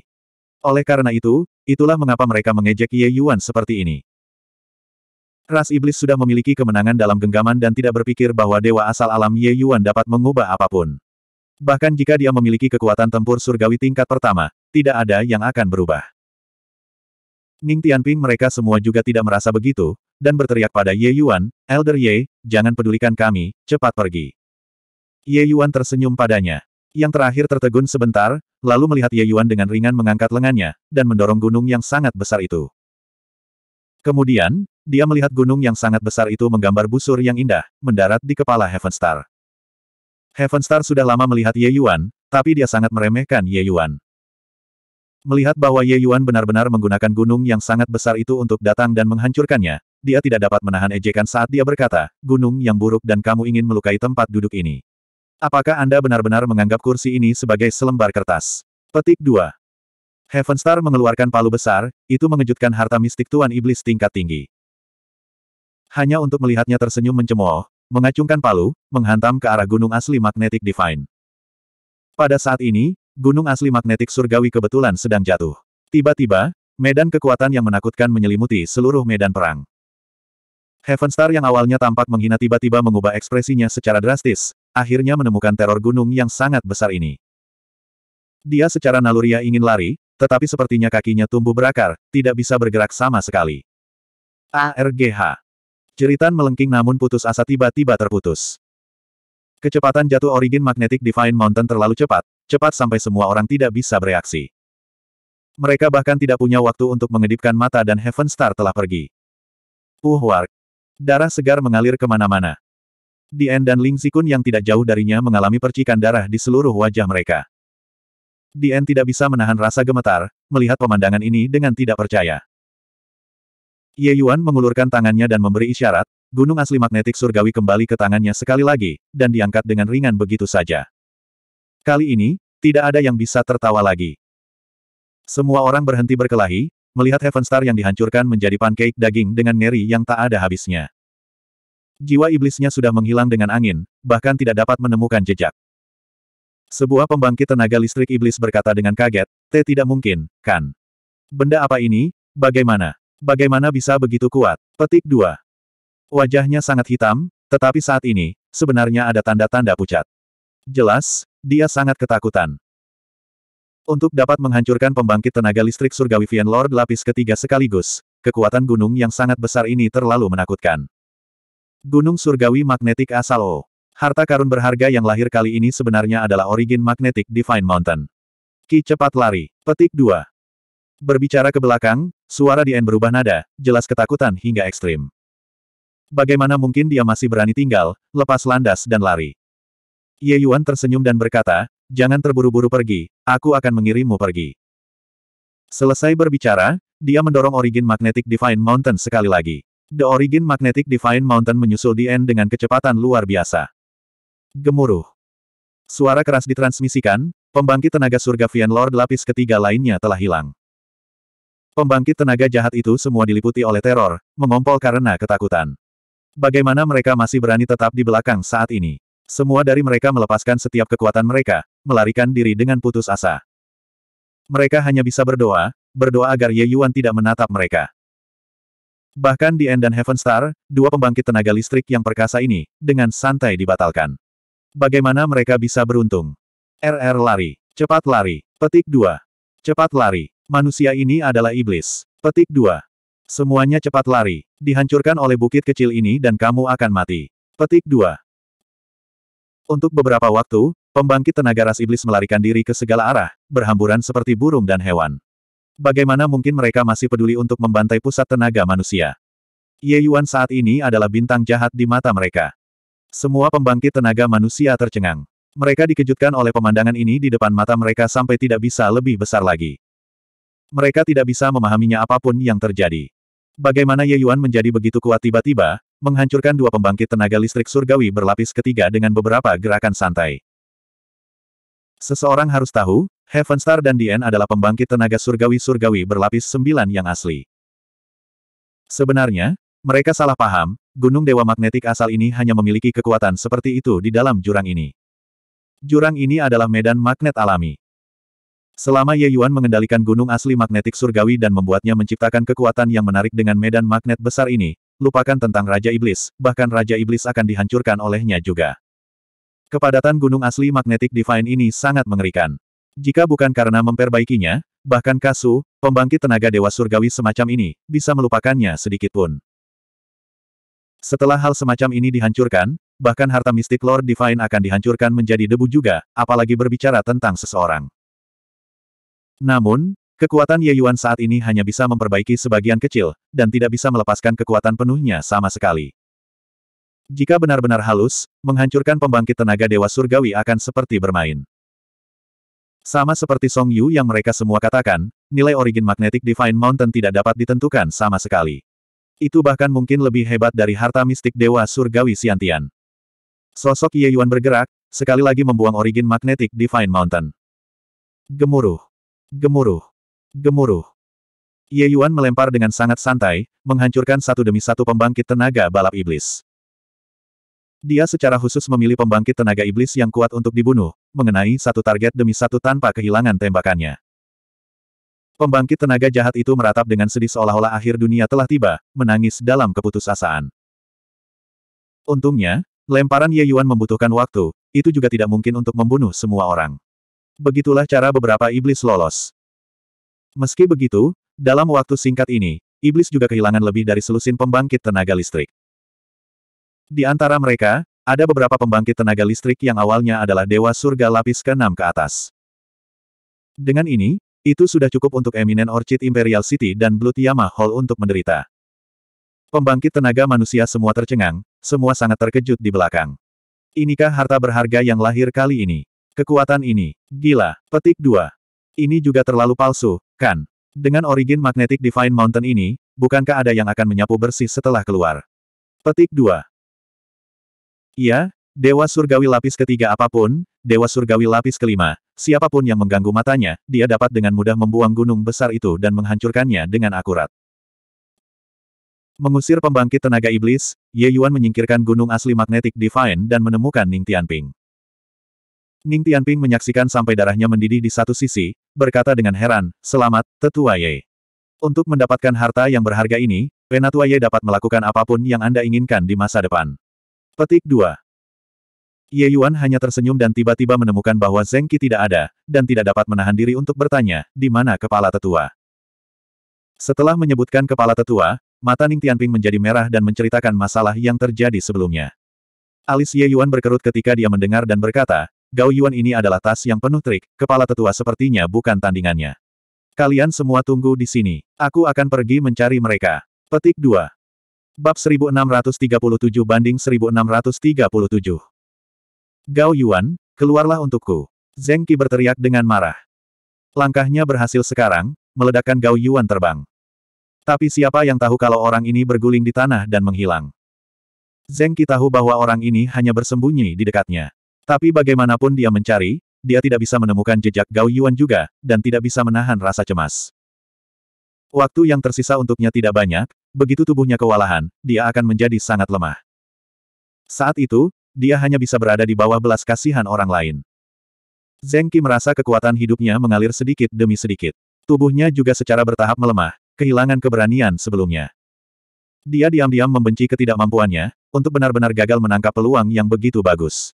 [SPEAKER 1] Oleh karena itu, itulah mengapa mereka mengejek Ye Yuan seperti ini. Ras Iblis sudah memiliki kemenangan dalam genggaman dan tidak berpikir bahwa dewa asal alam Ye Yuan dapat mengubah apapun. Bahkan jika dia memiliki kekuatan tempur surgawi tingkat pertama, tidak ada yang akan berubah. Ning Tianping mereka semua juga tidak merasa begitu, dan berteriak pada Ye Yuan, Elder Ye, jangan pedulikan kami, cepat pergi. Ye Yuan tersenyum padanya. Yang terakhir tertegun sebentar, lalu melihat Ye Yuan dengan ringan mengangkat lengannya, dan mendorong gunung yang sangat besar itu. Kemudian, dia melihat gunung yang sangat besar itu menggambar busur yang indah, mendarat di kepala Heaven Star. Heaven Star sudah lama melihat Ye Yuan, tapi dia sangat meremehkan Ye Yuan. Melihat bahwa Ye Yuan benar-benar menggunakan gunung yang sangat besar itu untuk datang dan menghancurkannya, dia tidak dapat menahan ejekan saat dia berkata, gunung yang buruk dan kamu ingin melukai tempat duduk ini. Apakah Anda benar-benar menganggap kursi ini sebagai selembar kertas? Petik 2. Heavenstar mengeluarkan palu besar, itu mengejutkan harta mistik Tuan Iblis tingkat tinggi. Hanya untuk melihatnya tersenyum mencemooh, mengacungkan palu, menghantam ke arah gunung asli magnetik divine. Pada saat ini, gunung asli magnetik surgawi kebetulan sedang jatuh. Tiba-tiba, medan kekuatan yang menakutkan menyelimuti seluruh medan perang. Heavenstar yang awalnya tampak menghina tiba-tiba mengubah ekspresinya secara drastis, akhirnya menemukan teror gunung yang sangat besar ini. Dia secara naluria ingin lari, tetapi sepertinya kakinya tumbuh berakar, tidak bisa bergerak sama sekali. ARGH. Jeritan melengking namun putus asa tiba-tiba terputus. Kecepatan jatuh origin magnetic Divine Mountain terlalu cepat, cepat sampai semua orang tidak bisa bereaksi. Mereka bahkan tidak punya waktu untuk mengedipkan mata dan Heaven Star telah pergi. Uhwark. Darah segar mengalir kemana-mana. Dian dan Ling Zikun yang tidak jauh darinya mengalami percikan darah di seluruh wajah mereka. Dian tidak bisa menahan rasa gemetar, melihat pemandangan ini dengan tidak percaya. Ye Yuan mengulurkan tangannya dan memberi isyarat, gunung asli magnetik surgawi kembali ke tangannya sekali lagi, dan diangkat dengan ringan begitu saja. Kali ini, tidak ada yang bisa tertawa lagi. Semua orang berhenti berkelahi, melihat Heaven Star yang dihancurkan menjadi pancake daging dengan ngeri yang tak ada habisnya. Jiwa iblisnya sudah menghilang dengan angin, bahkan tidak dapat menemukan jejak. Sebuah pembangkit tenaga listrik iblis berkata dengan kaget, T tidak mungkin, kan? Benda apa ini? Bagaimana? Bagaimana bisa begitu kuat? Petik 2. Wajahnya sangat hitam, tetapi saat ini, sebenarnya ada tanda-tanda pucat. Jelas, dia sangat ketakutan. Untuk dapat menghancurkan pembangkit tenaga listrik surgawi Vian Lord lapis ketiga sekaligus, kekuatan gunung yang sangat besar ini terlalu menakutkan. Gunung Surgawi Magnetik Asal O. Harta karun berharga yang lahir kali ini sebenarnya adalah origin Magnetic Divine Mountain. Ki cepat lari. Petik 2. Berbicara ke belakang, suara Dien berubah nada, jelas ketakutan hingga ekstrim. Bagaimana mungkin dia masih berani tinggal, lepas landas dan lari. Ye Yuan tersenyum dan berkata, jangan terburu-buru pergi, aku akan mengirimmu pergi. Selesai berbicara, dia mendorong origin Magnetic Divine Mountain sekali lagi. The Origin Magnetic Divine Mountain menyusul Dien dengan kecepatan luar biasa. Gemuruh. Suara keras ditransmisikan, pembangkit tenaga surga Vian Lord lapis ketiga lainnya telah hilang. Pembangkit tenaga jahat itu semua diliputi oleh teror, mengompol karena ketakutan. Bagaimana mereka masih berani tetap di belakang saat ini? Semua dari mereka melepaskan setiap kekuatan mereka, melarikan diri dengan putus asa. Mereka hanya bisa berdoa, berdoa agar Ye Yuan tidak menatap mereka. Bahkan di End dan Heaven Star, dua pembangkit tenaga listrik yang perkasa ini, dengan santai dibatalkan. Bagaimana mereka bisa beruntung? RR lari. Cepat lari. Petik 2. Cepat lari. Manusia ini adalah iblis. Petik 2. Semuanya cepat lari. Dihancurkan oleh bukit kecil ini dan kamu akan mati. Petik 2. Untuk beberapa waktu, pembangkit tenaga ras iblis melarikan diri ke segala arah, berhamburan seperti burung dan hewan bagaimana mungkin mereka masih peduli untuk membantai pusat tenaga manusia? Ye Yuan saat ini adalah bintang jahat di mata mereka. Semua pembangkit tenaga manusia tercengang. Mereka dikejutkan oleh pemandangan ini di depan mata mereka sampai tidak bisa lebih besar lagi. Mereka tidak bisa memahaminya apapun yang terjadi. Bagaimana Ye Yuan menjadi begitu kuat tiba-tiba, menghancurkan dua pembangkit tenaga listrik surgawi berlapis ketiga dengan beberapa gerakan santai. Seseorang harus tahu, Heaven Star dan Dien adalah pembangkit tenaga surgawi-surgawi berlapis sembilan yang asli. Sebenarnya, mereka salah paham, gunung dewa magnetik asal ini hanya memiliki kekuatan seperti itu di dalam jurang ini. Jurang ini adalah medan magnet alami. Selama Ye Yuan mengendalikan gunung asli magnetik surgawi dan membuatnya menciptakan kekuatan yang menarik dengan medan magnet besar ini, lupakan tentang Raja Iblis, bahkan Raja Iblis akan dihancurkan olehnya juga. Kepadatan gunung asli magnetik Divine ini sangat mengerikan. Jika bukan karena memperbaikinya, bahkan Kasu, pembangkit tenaga dewa surgawi semacam ini, bisa melupakannya sedikitpun. Setelah hal semacam ini dihancurkan, bahkan harta mistik Lord Divine akan dihancurkan menjadi debu juga, apalagi berbicara tentang seseorang. Namun, Kekuatan Ye Yuan saat ini hanya bisa memperbaiki sebagian kecil, dan tidak bisa melepaskan kekuatan penuhnya sama sekali. Jika benar-benar halus, menghancurkan pembangkit tenaga dewa surgawi akan seperti bermain. Sama seperti Song Yu yang mereka semua katakan, nilai origin magnetik Divine Mountain tidak dapat ditentukan sama sekali. Itu bahkan mungkin lebih hebat dari harta mistik Dewa Surgawi Siantian. Sosok Ye Yuan bergerak, sekali lagi membuang origin magnetik Divine Mountain. Gemuruh. Gemuruh. Gemuruh. Ye Yuan melempar dengan sangat santai, menghancurkan satu demi satu pembangkit tenaga balap iblis. Dia secara khusus memilih pembangkit tenaga iblis yang kuat untuk dibunuh, mengenai satu target demi satu tanpa kehilangan tembakannya. Pembangkit tenaga jahat itu meratap dengan sedih seolah-olah akhir dunia telah tiba, menangis dalam keputusasaan. Untungnya, lemparan Ye Yuan membutuhkan waktu, itu juga tidak mungkin untuk membunuh semua orang. Begitulah cara beberapa iblis lolos. Meski begitu, dalam waktu singkat ini, iblis juga kehilangan lebih dari selusin pembangkit tenaga listrik. Di antara mereka, ada beberapa pembangkit tenaga listrik yang awalnya adalah dewa surga lapis ke-6 ke atas. Dengan ini, itu sudah cukup untuk Eminent Orchid Imperial City dan Blue Yamaha Hall untuk menderita. Pembangkit tenaga manusia semua tercengang, semua sangat terkejut di belakang. Inikah harta berharga yang lahir kali ini? Kekuatan ini, gila, petik 2. Ini juga terlalu palsu, kan? Dengan origin magnetic Divine Mountain ini, bukankah ada yang akan menyapu bersih setelah keluar? Petik 2. Iya, Dewa Surgawi Lapis ketiga apapun, Dewa Surgawi Lapis kelima, siapapun yang mengganggu matanya, dia dapat dengan mudah membuang gunung besar itu dan menghancurkannya dengan akurat. Mengusir pembangkit tenaga iblis, Ye Yuan menyingkirkan gunung asli magnetik Divine dan menemukan Ning Tianping. Ning Tianping menyaksikan sampai darahnya mendidih di satu sisi, berkata dengan heran, Selamat, Tetua Ye. Untuk mendapatkan harta yang berharga ini, Penatua Ye dapat melakukan apapun yang Anda inginkan di masa depan. Petik 2. Ye Yuan hanya tersenyum dan tiba-tiba menemukan bahwa Zeng Qi tidak ada, dan tidak dapat menahan diri untuk bertanya, di mana kepala tetua. Setelah menyebutkan kepala tetua, mata Ning Tianping menjadi merah dan menceritakan masalah yang terjadi sebelumnya. Alis Ye Yuan berkerut ketika dia mendengar dan berkata, Gao Yuan ini adalah tas yang penuh trik, kepala tetua sepertinya bukan tandingannya. Kalian semua tunggu di sini. Aku akan pergi mencari mereka. Petik 2. Bab 1637 banding 1637. Gao Yuan, keluarlah untukku. Zeng Qi berteriak dengan marah. Langkahnya berhasil sekarang, meledakkan Gao Yuan terbang. Tapi siapa yang tahu kalau orang ini berguling di tanah dan menghilang. Zeng Qi tahu bahwa orang ini hanya bersembunyi di dekatnya. Tapi bagaimanapun dia mencari, dia tidak bisa menemukan jejak Gao Yuan juga, dan tidak bisa menahan rasa cemas. Waktu yang tersisa untuknya tidak banyak, Begitu tubuhnya kewalahan, dia akan menjadi sangat lemah. Saat itu, dia hanya bisa berada di bawah belas kasihan orang lain. Zengki merasa kekuatan hidupnya mengalir sedikit demi sedikit. Tubuhnya juga secara bertahap melemah, kehilangan keberanian sebelumnya. Dia diam-diam membenci ketidakmampuannya, untuk benar-benar gagal menangkap peluang yang begitu bagus.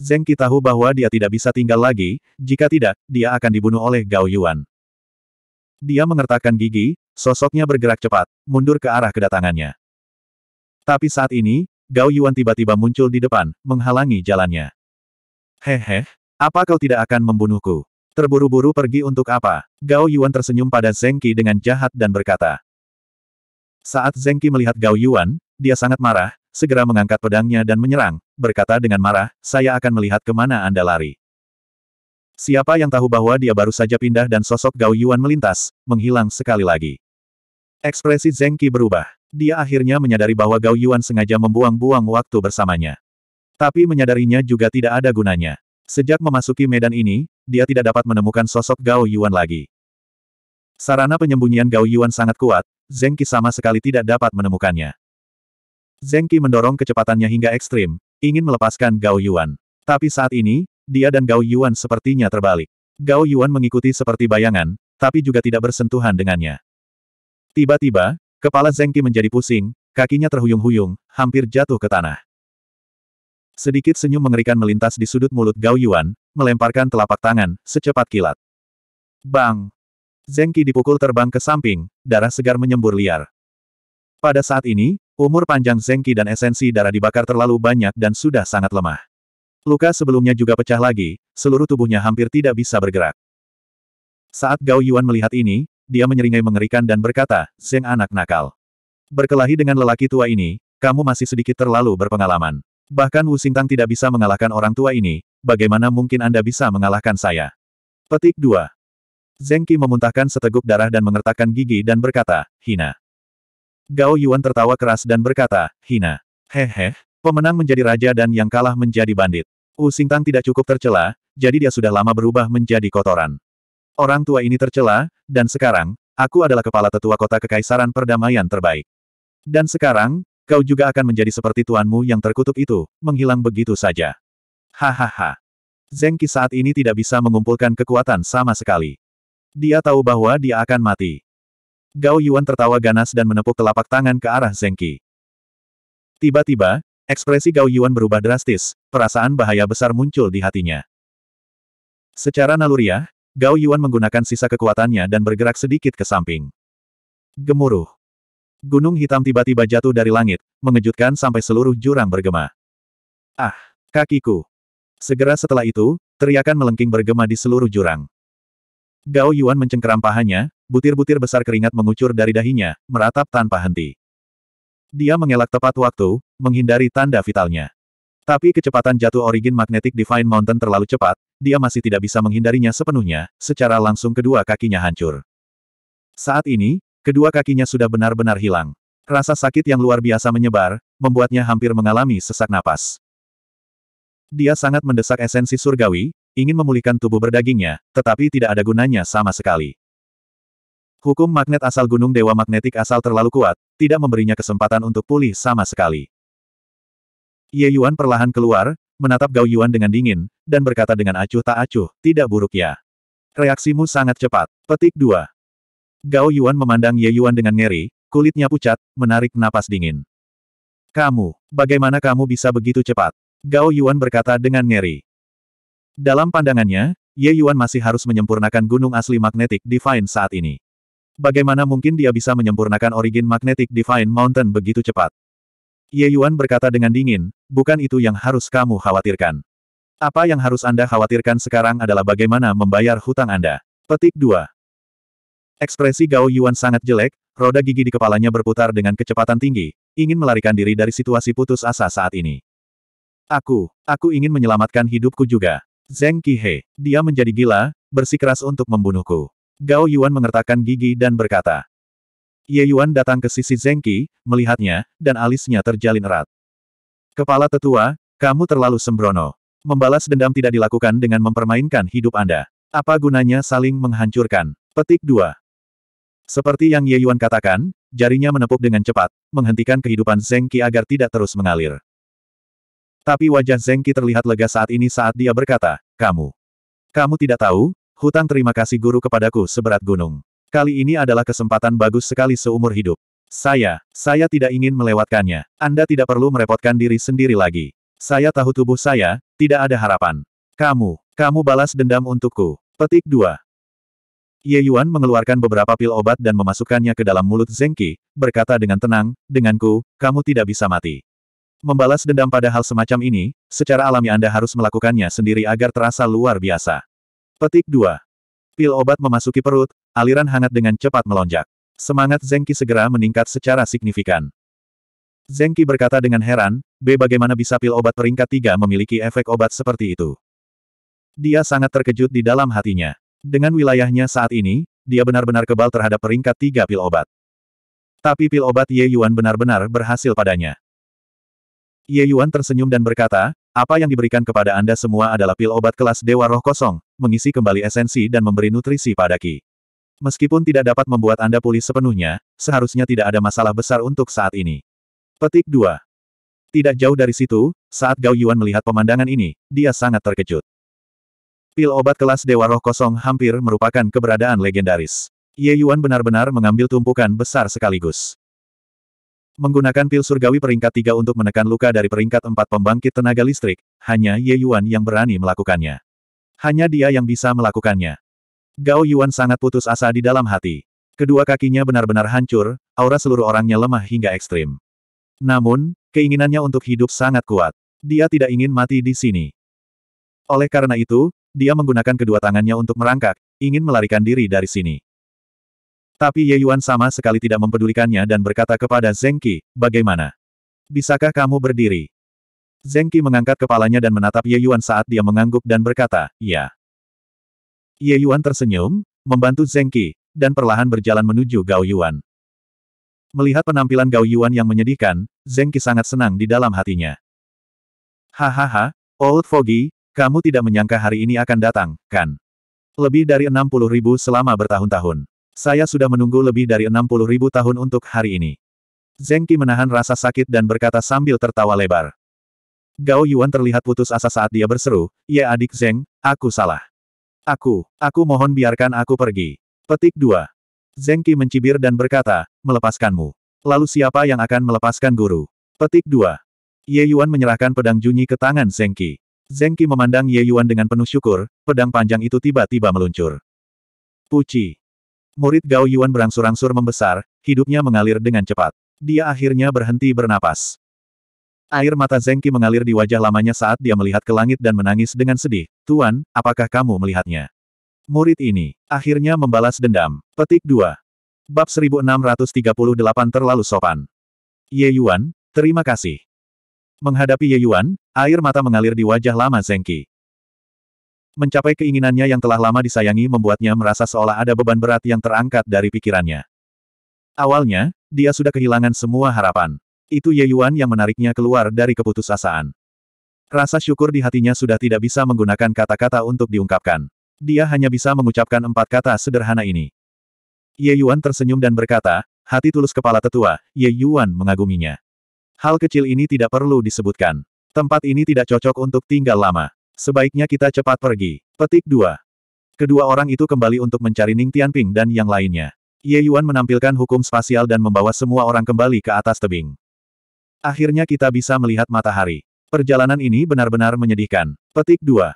[SPEAKER 1] Zengki tahu bahwa dia tidak bisa tinggal lagi, jika tidak, dia akan dibunuh oleh Gao Yuan. Dia mengertakkan gigi, sosoknya bergerak cepat, mundur ke arah kedatangannya. Tapi saat ini, Gao Yuan tiba-tiba muncul di depan, menghalangi jalannya. Hehe, apa kau tidak akan membunuhku? Terburu-buru pergi untuk apa? Gao Yuan tersenyum pada Zeng Qi dengan jahat dan berkata. Saat Zeng Qi melihat Gao Yuan, dia sangat marah, segera mengangkat pedangnya dan menyerang, berkata dengan marah, saya akan melihat kemana Anda lari. Siapa yang tahu bahwa dia baru saja pindah dan sosok Gao Yuan melintas, menghilang sekali lagi. Ekspresi Zheng Qi berubah. Dia akhirnya menyadari bahwa Gao Yuan sengaja membuang-buang waktu bersamanya. Tapi menyadarinya juga tidak ada gunanya. Sejak memasuki medan ini, dia tidak dapat menemukan sosok Gao Yuan lagi. Sarana penyembunyian Gao Yuan sangat kuat, Zheng Qi sama sekali tidak dapat menemukannya. Zheng Qi mendorong kecepatannya hingga ekstrim, ingin melepaskan Gao Yuan. Tapi saat ini, dia dan Gao Yuan sepertinya terbalik. Gao Yuan mengikuti seperti bayangan, tapi juga tidak bersentuhan dengannya. Tiba-tiba, kepala Zengki menjadi pusing, kakinya terhuyung-huyung, hampir jatuh ke tanah. Sedikit senyum mengerikan melintas di sudut mulut Gao Yuan, melemparkan telapak tangan, secepat kilat. Bang! Zengki dipukul terbang ke samping, darah segar menyembur liar. Pada saat ini, umur panjang Zengki dan esensi darah dibakar terlalu banyak dan sudah sangat lemah. Luka sebelumnya juga pecah lagi, seluruh tubuhnya hampir tidak bisa bergerak. Saat Gao Yuan melihat ini, dia menyeringai mengerikan dan berkata, Zeng anak nakal. Berkelahi dengan lelaki tua ini, kamu masih sedikit terlalu berpengalaman. Bahkan Wu Xingtang tidak bisa mengalahkan orang tua ini, bagaimana mungkin Anda bisa mengalahkan saya? Petik 2. Zeng Qi memuntahkan seteguk darah dan mengertakkan gigi dan berkata, Hina. Gao Yuan tertawa keras dan berkata, Hina. Hehe, pemenang menjadi raja dan yang kalah menjadi bandit. U Singtang tidak cukup tercela, jadi dia sudah lama berubah menjadi kotoran. Orang tua ini tercela, dan sekarang, aku adalah kepala tetua kota kekaisaran perdamaian terbaik. Dan sekarang, kau juga akan menjadi seperti tuanmu yang terkutuk itu, menghilang begitu saja. Hahaha. Zeng Qi saat ini tidak bisa mengumpulkan kekuatan sama sekali. Dia tahu bahwa dia akan mati. Gao Yuan tertawa ganas dan menepuk telapak tangan ke arah Zeng Tiba-tiba, Ekspresi Gao Yuan berubah drastis, perasaan bahaya besar muncul di hatinya. Secara naluriah, Gao Yuan menggunakan sisa kekuatannya dan bergerak sedikit ke samping. Gemuruh. Gunung hitam tiba-tiba jatuh dari langit, mengejutkan sampai seluruh jurang bergema. Ah, kakiku. Segera setelah itu, teriakan melengking bergema di seluruh jurang. Gao Yuan mencengkeram pahanya, butir-butir besar keringat mengucur dari dahinya, meratap tanpa henti. Dia mengelak tepat waktu, menghindari tanda vitalnya. Tapi kecepatan jatuh origin magnetik Divine Mountain terlalu cepat, dia masih tidak bisa menghindarinya sepenuhnya, secara langsung kedua kakinya hancur. Saat ini, kedua kakinya sudah benar-benar hilang. Rasa sakit yang luar biasa menyebar, membuatnya hampir mengalami sesak napas. Dia sangat mendesak esensi surgawi, ingin memulihkan tubuh berdagingnya, tetapi tidak ada gunanya sama sekali. Hukum magnet asal gunung dewa magnetik asal terlalu kuat, tidak memberinya kesempatan untuk pulih sama sekali. Ye Yuan perlahan keluar, menatap Gao Yuan dengan dingin, dan berkata dengan acuh tak acuh, tidak buruk ya. Reaksimu sangat cepat. Petik 2. Gao Yuan memandang Ye Yuan dengan ngeri, kulitnya pucat, menarik napas dingin. Kamu, bagaimana kamu bisa begitu cepat? Gao Yuan berkata dengan ngeri. Dalam pandangannya, Ye Yuan masih harus menyempurnakan gunung asli magnetik Divine saat ini. Bagaimana mungkin dia bisa menyempurnakan origin magnetik Divine Mountain begitu cepat? Ye Yuan berkata dengan dingin, bukan itu yang harus kamu khawatirkan. Apa yang harus Anda khawatirkan sekarang adalah bagaimana membayar hutang Anda. Petik 2. Ekspresi Gao Yuan sangat jelek, roda gigi di kepalanya berputar dengan kecepatan tinggi, ingin melarikan diri dari situasi putus asa saat ini. Aku, aku ingin menyelamatkan hidupku juga. Zeng Qihe, dia menjadi gila, bersikeras untuk membunuhku. Gao Yuan mengertakkan gigi dan berkata. Ye Yuan datang ke sisi Zengki, melihatnya, dan alisnya terjalin erat. Kepala tetua, kamu terlalu sembrono. Membalas dendam tidak dilakukan dengan mempermainkan hidup Anda. Apa gunanya saling menghancurkan? Petik 2. Seperti yang Ye Yuan katakan, jarinya menepuk dengan cepat, menghentikan kehidupan Zengki agar tidak terus mengalir. Tapi wajah Zengki terlihat lega saat ini saat dia berkata, kamu. Kamu tidak tahu, Hutang terima kasih guru kepadaku seberat gunung. Kali ini adalah kesempatan bagus sekali seumur hidup. Saya, saya tidak ingin melewatkannya. Anda tidak perlu merepotkan diri sendiri lagi. Saya tahu tubuh saya, tidak ada harapan. Kamu, kamu balas dendam untukku. Petik 2. Ye Yuan mengeluarkan beberapa pil obat dan memasukkannya ke dalam mulut Zengki, berkata dengan tenang, denganku, kamu tidak bisa mati. Membalas dendam pada hal semacam ini, secara alami Anda harus melakukannya sendiri agar terasa luar biasa. Petik 2. Pil obat memasuki perut, aliran hangat dengan cepat melonjak. Semangat Zengki segera meningkat secara signifikan. Zengki berkata dengan heran, B bagaimana bisa pil obat peringkat tiga memiliki efek obat seperti itu. Dia sangat terkejut di dalam hatinya. Dengan wilayahnya saat ini, dia benar-benar kebal terhadap peringkat tiga pil obat. Tapi pil obat Ye Yuan benar-benar berhasil padanya. Ye Yuan tersenyum dan berkata, apa yang diberikan kepada Anda semua adalah pil obat kelas Dewa Roh Kosong, mengisi kembali esensi dan memberi nutrisi pada Ki. Meskipun tidak dapat membuat Anda pulih sepenuhnya, seharusnya tidak ada masalah besar untuk saat ini. Petik 2. Tidak jauh dari situ, saat Gao Yuan melihat pemandangan ini, dia sangat terkejut. Pil obat kelas Dewa Roh Kosong hampir merupakan keberadaan legendaris. Ye Yuan benar-benar mengambil tumpukan besar sekaligus. Menggunakan pil surgawi peringkat 3 untuk menekan luka dari peringkat 4 pembangkit tenaga listrik, hanya Ye Yuan yang berani melakukannya. Hanya dia yang bisa melakukannya. Gao Yuan sangat putus asa di dalam hati. Kedua kakinya benar-benar hancur, aura seluruh orangnya lemah hingga ekstrim. Namun, keinginannya untuk hidup sangat kuat. Dia tidak ingin mati di sini. Oleh karena itu, dia menggunakan kedua tangannya untuk merangkak, ingin melarikan diri dari sini. Tapi Ye Yuan sama sekali tidak mempedulikannya dan berkata kepada Zeng Qi, bagaimana? Bisakah kamu berdiri? Zengki mengangkat kepalanya dan menatap Ye Yuan saat dia mengangguk dan berkata, "Ya." Ye Yuan tersenyum, membantu Zengki, dan perlahan berjalan menuju Gao Yuan. Melihat penampilan Gao Yuan yang menyedihkan, Zengki sangat senang di dalam hatinya. Hahaha, Old Foggy, kamu tidak menyangka hari ini akan datang, kan? Lebih dari 60 ribu selama bertahun-tahun. Saya sudah menunggu lebih dari 60 ribu tahun untuk hari ini. Zengki menahan rasa sakit dan berkata sambil tertawa lebar. Gao Yuan terlihat putus asa saat dia berseru, Ya adik Zeng, aku salah. Aku, aku mohon biarkan aku pergi. Petik 2. Zeng Qi mencibir dan berkata, melepaskanmu. Lalu siapa yang akan melepaskan guru? Petik 2. Ye Yuan menyerahkan pedang Junyi ke tangan Zeng Qi. Zeng Qi memandang Ye Yuan dengan penuh syukur, pedang panjang itu tiba-tiba meluncur. Puci. Murid Gao Yuan berangsur-angsur membesar, hidupnya mengalir dengan cepat. Dia akhirnya berhenti bernapas. Air mata Zengki mengalir di wajah lamanya saat dia melihat ke langit dan menangis dengan sedih. Tuan, apakah kamu melihatnya? Murid ini, akhirnya membalas dendam. Petik 2. Bab 1638 terlalu sopan. Ye Yuan, terima kasih. Menghadapi Ye Yuan, air mata mengalir di wajah lama Zengki. Mencapai keinginannya yang telah lama disayangi membuatnya merasa seolah ada beban berat yang terangkat dari pikirannya. Awalnya, dia sudah kehilangan semua harapan. Itu Ye Yuan yang menariknya keluar dari keputusasaan. Rasa syukur di hatinya sudah tidak bisa menggunakan kata-kata untuk diungkapkan. Dia hanya bisa mengucapkan empat kata sederhana ini. Ye Yuan tersenyum dan berkata, hati tulus kepala tetua, Ye Yuan mengaguminya. Hal kecil ini tidak perlu disebutkan. Tempat ini tidak cocok untuk tinggal lama. Sebaiknya kita cepat pergi. Petik 2. Kedua orang itu kembali untuk mencari Ning Tianping dan yang lainnya. Ye Yuan menampilkan hukum spasial dan membawa semua orang kembali ke atas tebing. Akhirnya kita bisa melihat matahari. Perjalanan ini benar-benar menyedihkan. Petik 2.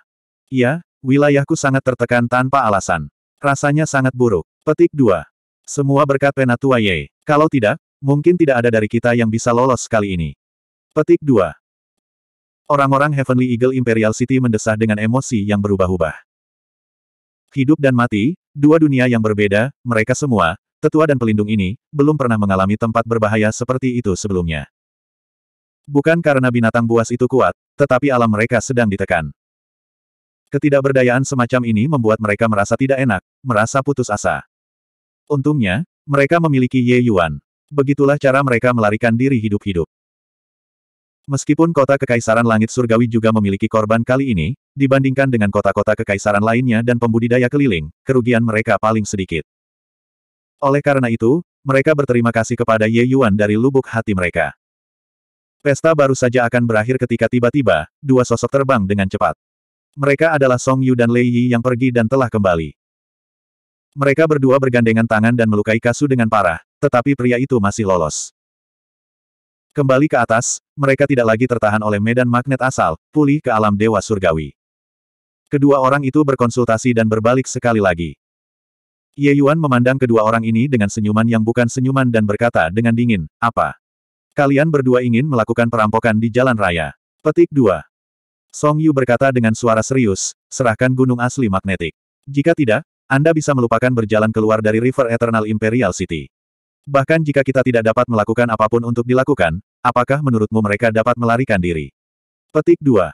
[SPEAKER 1] Ya, wilayahku sangat tertekan tanpa alasan. Rasanya sangat buruk. Petik 2. Semua berkat Penatua Ye. Kalau tidak, mungkin tidak ada dari kita yang bisa lolos kali ini. Petik 2. Orang-orang Heavenly Eagle Imperial City mendesah dengan emosi yang berubah-ubah. Hidup dan mati, dua dunia yang berbeda, mereka semua, tetua dan pelindung ini, belum pernah mengalami tempat berbahaya seperti itu sebelumnya. Bukan karena binatang buas itu kuat, tetapi alam mereka sedang ditekan. Ketidakberdayaan semacam ini membuat mereka merasa tidak enak, merasa putus asa. Untungnya, mereka memiliki Ye Yuan. Begitulah cara mereka melarikan diri hidup-hidup. Meskipun kota Kekaisaran Langit Surgawi juga memiliki korban kali ini, dibandingkan dengan kota-kota kekaisaran lainnya dan pembudidaya keliling, kerugian mereka paling sedikit. Oleh karena itu, mereka berterima kasih kepada Ye Yuan dari lubuk hati mereka. Pesta baru saja akan berakhir ketika tiba-tiba, dua sosok terbang dengan cepat. Mereka adalah Song Yu dan Lei Yi yang pergi dan telah kembali. Mereka berdua bergandengan tangan dan melukai Kasu dengan parah, tetapi pria itu masih lolos. Kembali ke atas, mereka tidak lagi tertahan oleh medan magnet asal, pulih ke alam dewa surgawi. Kedua orang itu berkonsultasi dan berbalik sekali lagi. Ye Yuan memandang kedua orang ini dengan senyuman yang bukan senyuman dan berkata dengan dingin, apa? Kalian berdua ingin melakukan perampokan di jalan raya. Petik 2. Song Yu berkata dengan suara serius, serahkan gunung asli magnetik. Jika tidak, Anda bisa melupakan berjalan keluar dari River Eternal Imperial City. Bahkan jika kita tidak dapat melakukan apapun untuk dilakukan, apakah menurutmu mereka dapat melarikan diri? Petik 2.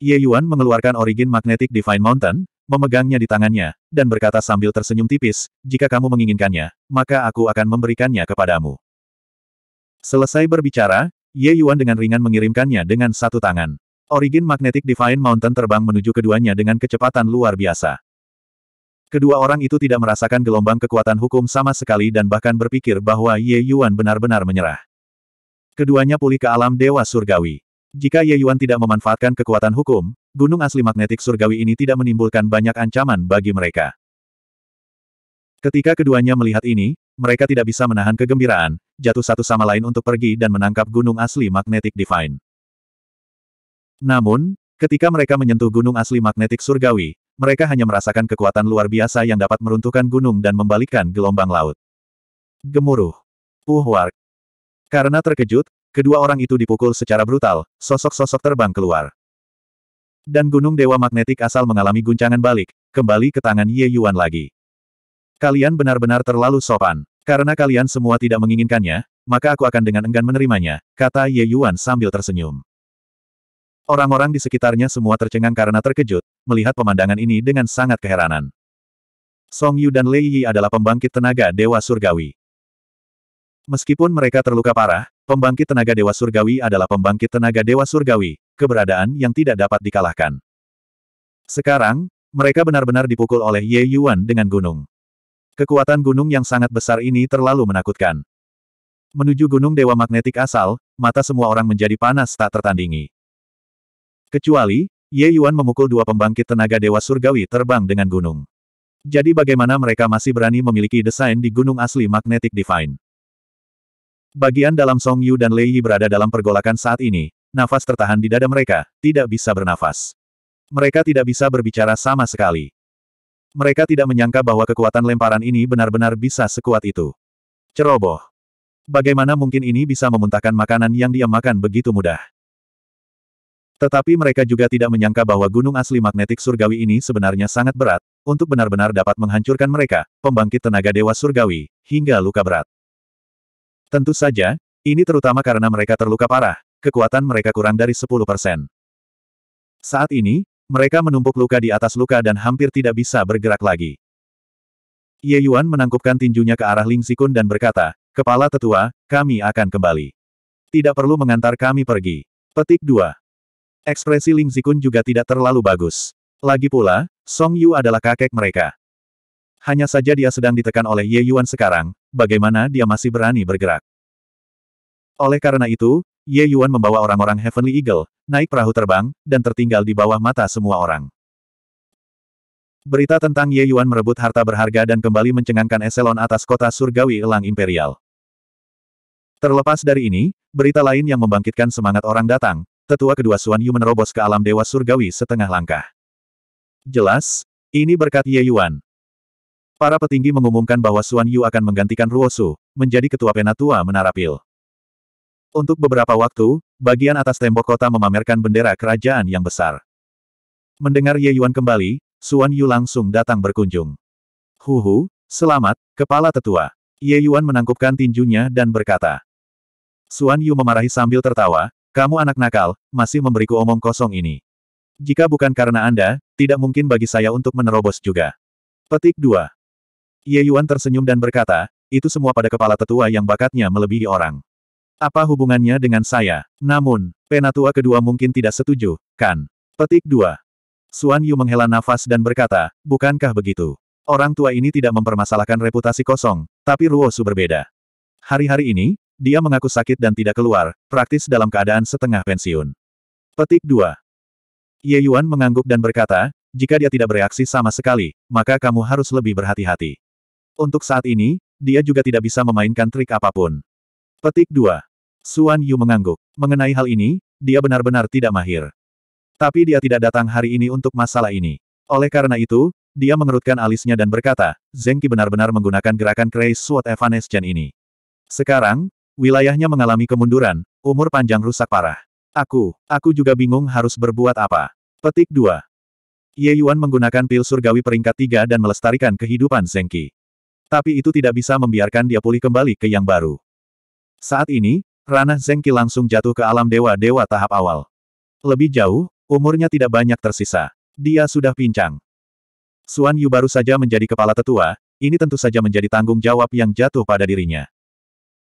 [SPEAKER 1] Ye Yuan mengeluarkan origin magnetik Divine Mountain, memegangnya di tangannya, dan berkata sambil tersenyum tipis, jika kamu menginginkannya, maka aku akan memberikannya kepadamu. Selesai berbicara, Ye Yuan dengan ringan mengirimkannya dengan satu tangan. Origin Magnetic Divine Mountain terbang menuju keduanya dengan kecepatan luar biasa. Kedua orang itu tidak merasakan gelombang kekuatan hukum sama sekali dan bahkan berpikir bahwa Ye Yuan benar-benar menyerah. Keduanya pulih ke alam Dewa Surgawi. Jika Ye Yuan tidak memanfaatkan kekuatan hukum, gunung asli magnetik surgawi ini tidak menimbulkan banyak ancaman bagi mereka. Ketika keduanya melihat ini, mereka tidak bisa menahan kegembiraan, jatuh satu sama lain untuk pergi dan menangkap gunung asli magnetik divine. Namun, ketika mereka menyentuh gunung asli magnetik surgawi, mereka hanya merasakan kekuatan luar biasa yang dapat meruntuhkan gunung dan membalikkan gelombang laut. Gemuruh. uh, wark. Karena terkejut, kedua orang itu dipukul secara brutal, sosok-sosok terbang keluar. Dan gunung dewa magnetik asal mengalami guncangan balik, kembali ke tangan Ye Yuan lagi. Kalian benar-benar terlalu sopan. Karena kalian semua tidak menginginkannya, maka aku akan dengan enggan menerimanya, kata Ye Yuan sambil tersenyum. Orang-orang di sekitarnya semua tercengang karena terkejut, melihat pemandangan ini dengan sangat keheranan. Song Yu dan Lei Yi adalah pembangkit tenaga Dewa Surgawi. Meskipun mereka terluka parah, pembangkit tenaga Dewa Surgawi adalah pembangkit tenaga Dewa Surgawi, keberadaan yang tidak dapat dikalahkan. Sekarang, mereka benar-benar dipukul oleh Ye Yuan dengan gunung. Kekuatan gunung yang sangat besar ini terlalu menakutkan. Menuju gunung dewa magnetik asal, mata semua orang menjadi panas tak tertandingi. Kecuali, Ye Yuan memukul dua pembangkit tenaga dewa surgawi terbang dengan gunung. Jadi bagaimana mereka masih berani memiliki desain di gunung asli magnetik divine? Bagian dalam Song Yu dan Lei Yi berada dalam pergolakan saat ini, nafas tertahan di dada mereka, tidak bisa bernafas. Mereka tidak bisa berbicara sama sekali. Mereka tidak menyangka bahwa kekuatan lemparan ini benar-benar bisa sekuat itu. Ceroboh. Bagaimana mungkin ini bisa memuntahkan makanan yang dia makan begitu mudah? Tetapi mereka juga tidak menyangka bahwa gunung asli magnetik surgawi ini sebenarnya sangat berat, untuk benar-benar dapat menghancurkan mereka, pembangkit tenaga dewa surgawi, hingga luka berat. Tentu saja, ini terutama karena mereka terluka parah, kekuatan mereka kurang dari 10%. Saat ini, mereka menumpuk luka di atas luka dan hampir tidak bisa bergerak lagi. Ye Yuan menangkupkan tinjunya ke arah Ling Sikun dan berkata, Kepala tetua, kami akan kembali. Tidak perlu mengantar kami pergi. Petik 2. Ekspresi Ling Sikun juga tidak terlalu bagus. Lagi pula, Song Yu adalah kakek mereka. Hanya saja dia sedang ditekan oleh Ye Yuan sekarang, bagaimana dia masih berani bergerak. Oleh karena itu, Ye Yuan membawa orang-orang Heavenly Eagle, naik perahu terbang, dan tertinggal di bawah mata semua orang. Berita tentang Ye Yuan merebut harta berharga dan kembali mencengangkan eselon atas kota surgawi elang imperial. Terlepas dari ini, berita lain yang membangkitkan semangat orang datang, tetua kedua Suan Yu menerobos ke alam dewa surgawi setengah langkah. Jelas, ini berkat Ye Yuan. Para petinggi mengumumkan bahwa Suan Yu akan menggantikan Ruosu, menjadi ketua penatua Menara Pil. Untuk beberapa waktu, bagian atas tembok kota memamerkan bendera kerajaan yang besar. Mendengar Ye Yuan kembali, Suan Yu langsung datang berkunjung. Huhu, selamat, kepala tetua. Ye Yuan menangkupkan tinjunya dan berkata. Suan Yu memarahi sambil tertawa, kamu anak nakal, masih memberiku omong kosong ini. Jika bukan karena Anda, tidak mungkin bagi saya untuk menerobos juga. Petik 2. Ye Yuan tersenyum dan berkata, itu semua pada kepala tetua yang bakatnya melebihi orang. Apa hubungannya dengan saya? Namun, penatua kedua mungkin tidak setuju, kan? Petik 2. Suan Yu menghela nafas dan berkata, bukankah begitu? Orang tua ini tidak mempermasalahkan reputasi kosong, tapi Ruosu berbeda. Hari-hari ini, dia mengaku sakit dan tidak keluar, praktis dalam keadaan setengah pensiun. Petik 2. Ye Yuan mengangguk dan berkata, jika dia tidak bereaksi sama sekali, maka kamu harus lebih berhati-hati. Untuk saat ini, dia juga tidak bisa memainkan trik apapun. Petik 2. Suan Yu mengangguk. Mengenai hal ini, dia benar-benar tidak mahir. Tapi dia tidak datang hari ini untuk masalah ini. Oleh karena itu, dia mengerutkan alisnya dan berkata, Zengki benar-benar menggunakan gerakan kreis suat Evanescence ini. Sekarang, wilayahnya mengalami kemunduran, umur panjang rusak parah. Aku, aku juga bingung harus berbuat apa. Petik 2. Ye Yuan menggunakan pil surgawi peringkat 3 dan melestarikan kehidupan Zengki. Tapi itu tidak bisa membiarkan dia pulih kembali ke yang baru. Saat ini, ranah Zengki langsung jatuh ke alam dewa-dewa tahap awal. Lebih jauh, umurnya tidak banyak tersisa. Dia sudah pincang. Suan Yu baru saja menjadi kepala tetua, ini tentu saja menjadi tanggung jawab yang jatuh pada dirinya.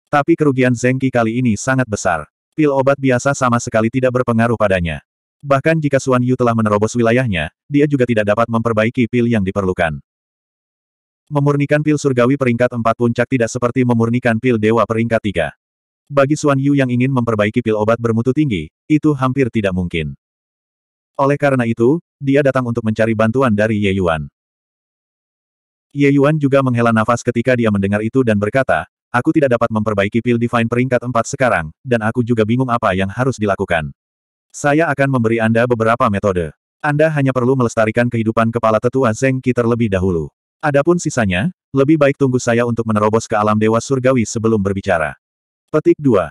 [SPEAKER 1] Tapi kerugian Zengki kali ini sangat besar. Pil obat biasa sama sekali tidak berpengaruh padanya. Bahkan jika Suan Yu telah menerobos wilayahnya, dia juga tidak dapat memperbaiki pil yang diperlukan. Memurnikan pil surgawi peringkat 4 puncak tidak seperti memurnikan pil dewa peringkat 3. Bagi Xuan Yu yang ingin memperbaiki pil obat bermutu tinggi, itu hampir tidak mungkin. Oleh karena itu, dia datang untuk mencari bantuan dari Ye Yuan. Ye Yuan juga menghela nafas ketika dia mendengar itu dan berkata, aku tidak dapat memperbaiki pil divine peringkat 4 sekarang, dan aku juga bingung apa yang harus dilakukan. Saya akan memberi Anda beberapa metode. Anda hanya perlu melestarikan kehidupan kepala tetua Zeng Qi terlebih dahulu. Adapun sisanya, lebih baik tunggu saya untuk menerobos ke alam dewa surgawi sebelum berbicara. Petik 2.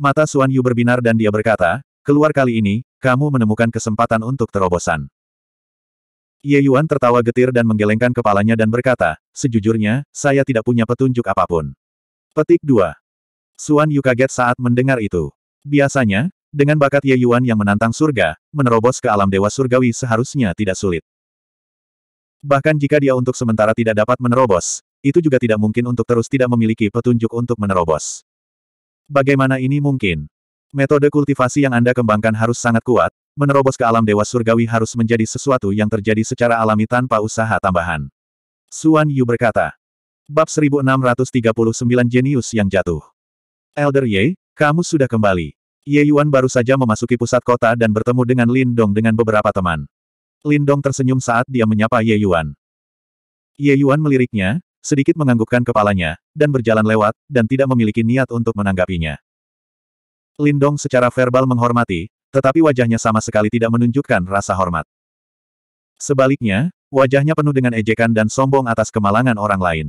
[SPEAKER 1] Mata Suan Yu berbinar dan dia berkata, keluar kali ini, kamu menemukan kesempatan untuk terobosan. Ye Yuan tertawa getir dan menggelengkan kepalanya dan berkata, sejujurnya, saya tidak punya petunjuk apapun. Petik 2. Suan Yu kaget saat mendengar itu. Biasanya, dengan bakat Ye Yuan yang menantang surga, menerobos ke alam dewa surgawi seharusnya tidak sulit. Bahkan jika dia untuk sementara tidak dapat menerobos, itu juga tidak mungkin untuk terus tidak memiliki petunjuk untuk menerobos. Bagaimana ini mungkin? Metode kultivasi yang Anda kembangkan harus sangat kuat, menerobos ke alam dewa surgawi harus menjadi sesuatu yang terjadi secara alami tanpa usaha tambahan. Suan Yu berkata. Bab 1639 Jenius yang jatuh. Elder Ye, kamu sudah kembali. Ye Yuan baru saja memasuki pusat kota dan bertemu dengan Lin Dong dengan beberapa teman. Lin Dong tersenyum saat dia menyapa Ye Yuan. Ye Yuan meliriknya, sedikit menganggukkan kepalanya, dan berjalan lewat, dan tidak memiliki niat untuk menanggapinya. Lindong secara verbal menghormati, tetapi wajahnya sama sekali tidak menunjukkan rasa hormat. Sebaliknya, wajahnya penuh dengan ejekan dan sombong atas kemalangan orang lain.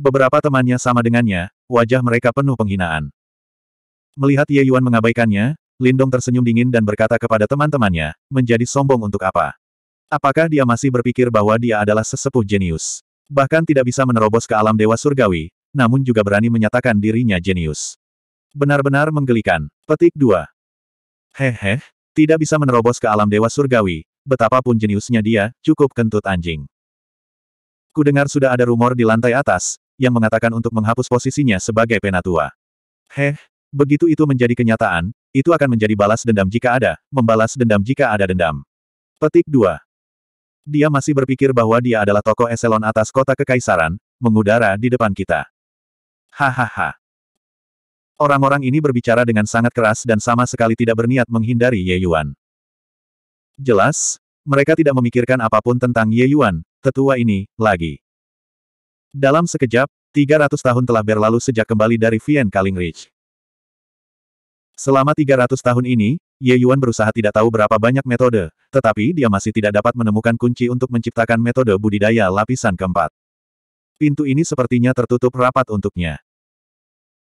[SPEAKER 1] Beberapa temannya sama dengannya, wajah mereka penuh penghinaan. Melihat Ye Yuan mengabaikannya, Lindong tersenyum dingin dan berkata kepada teman-temannya, menjadi sombong untuk apa? Apakah dia masih berpikir bahwa dia adalah sesepuh jenius? Bahkan tidak bisa menerobos ke alam dewa surgawi, namun juga berani menyatakan dirinya jenius. Benar-benar menggelikan. Petik 2. Hehe, tidak bisa menerobos ke alam dewa surgawi, betapapun jeniusnya dia, cukup kentut anjing. Kudengar sudah ada rumor di lantai atas, yang mengatakan untuk menghapus posisinya sebagai penatua. Heh, begitu itu menjadi kenyataan, itu akan menjadi balas dendam jika ada, membalas dendam jika ada dendam. Petik 2. Dia masih berpikir bahwa dia adalah tokoh eselon atas kota kekaisaran, mengudara di depan kita. Hahaha. Orang-orang ini berbicara dengan sangat keras dan sama sekali tidak berniat menghindari Ye Yuan. Jelas, mereka tidak memikirkan apapun tentang Ye Yuan, tetua ini, lagi. Dalam sekejap, 300 tahun telah berlalu sejak kembali dari Vien Kaling Selama 300 tahun ini, Ye Yuan berusaha tidak tahu berapa banyak metode, tetapi dia masih tidak dapat menemukan kunci untuk menciptakan metode budidaya lapisan keempat. Pintu ini sepertinya tertutup rapat untuknya.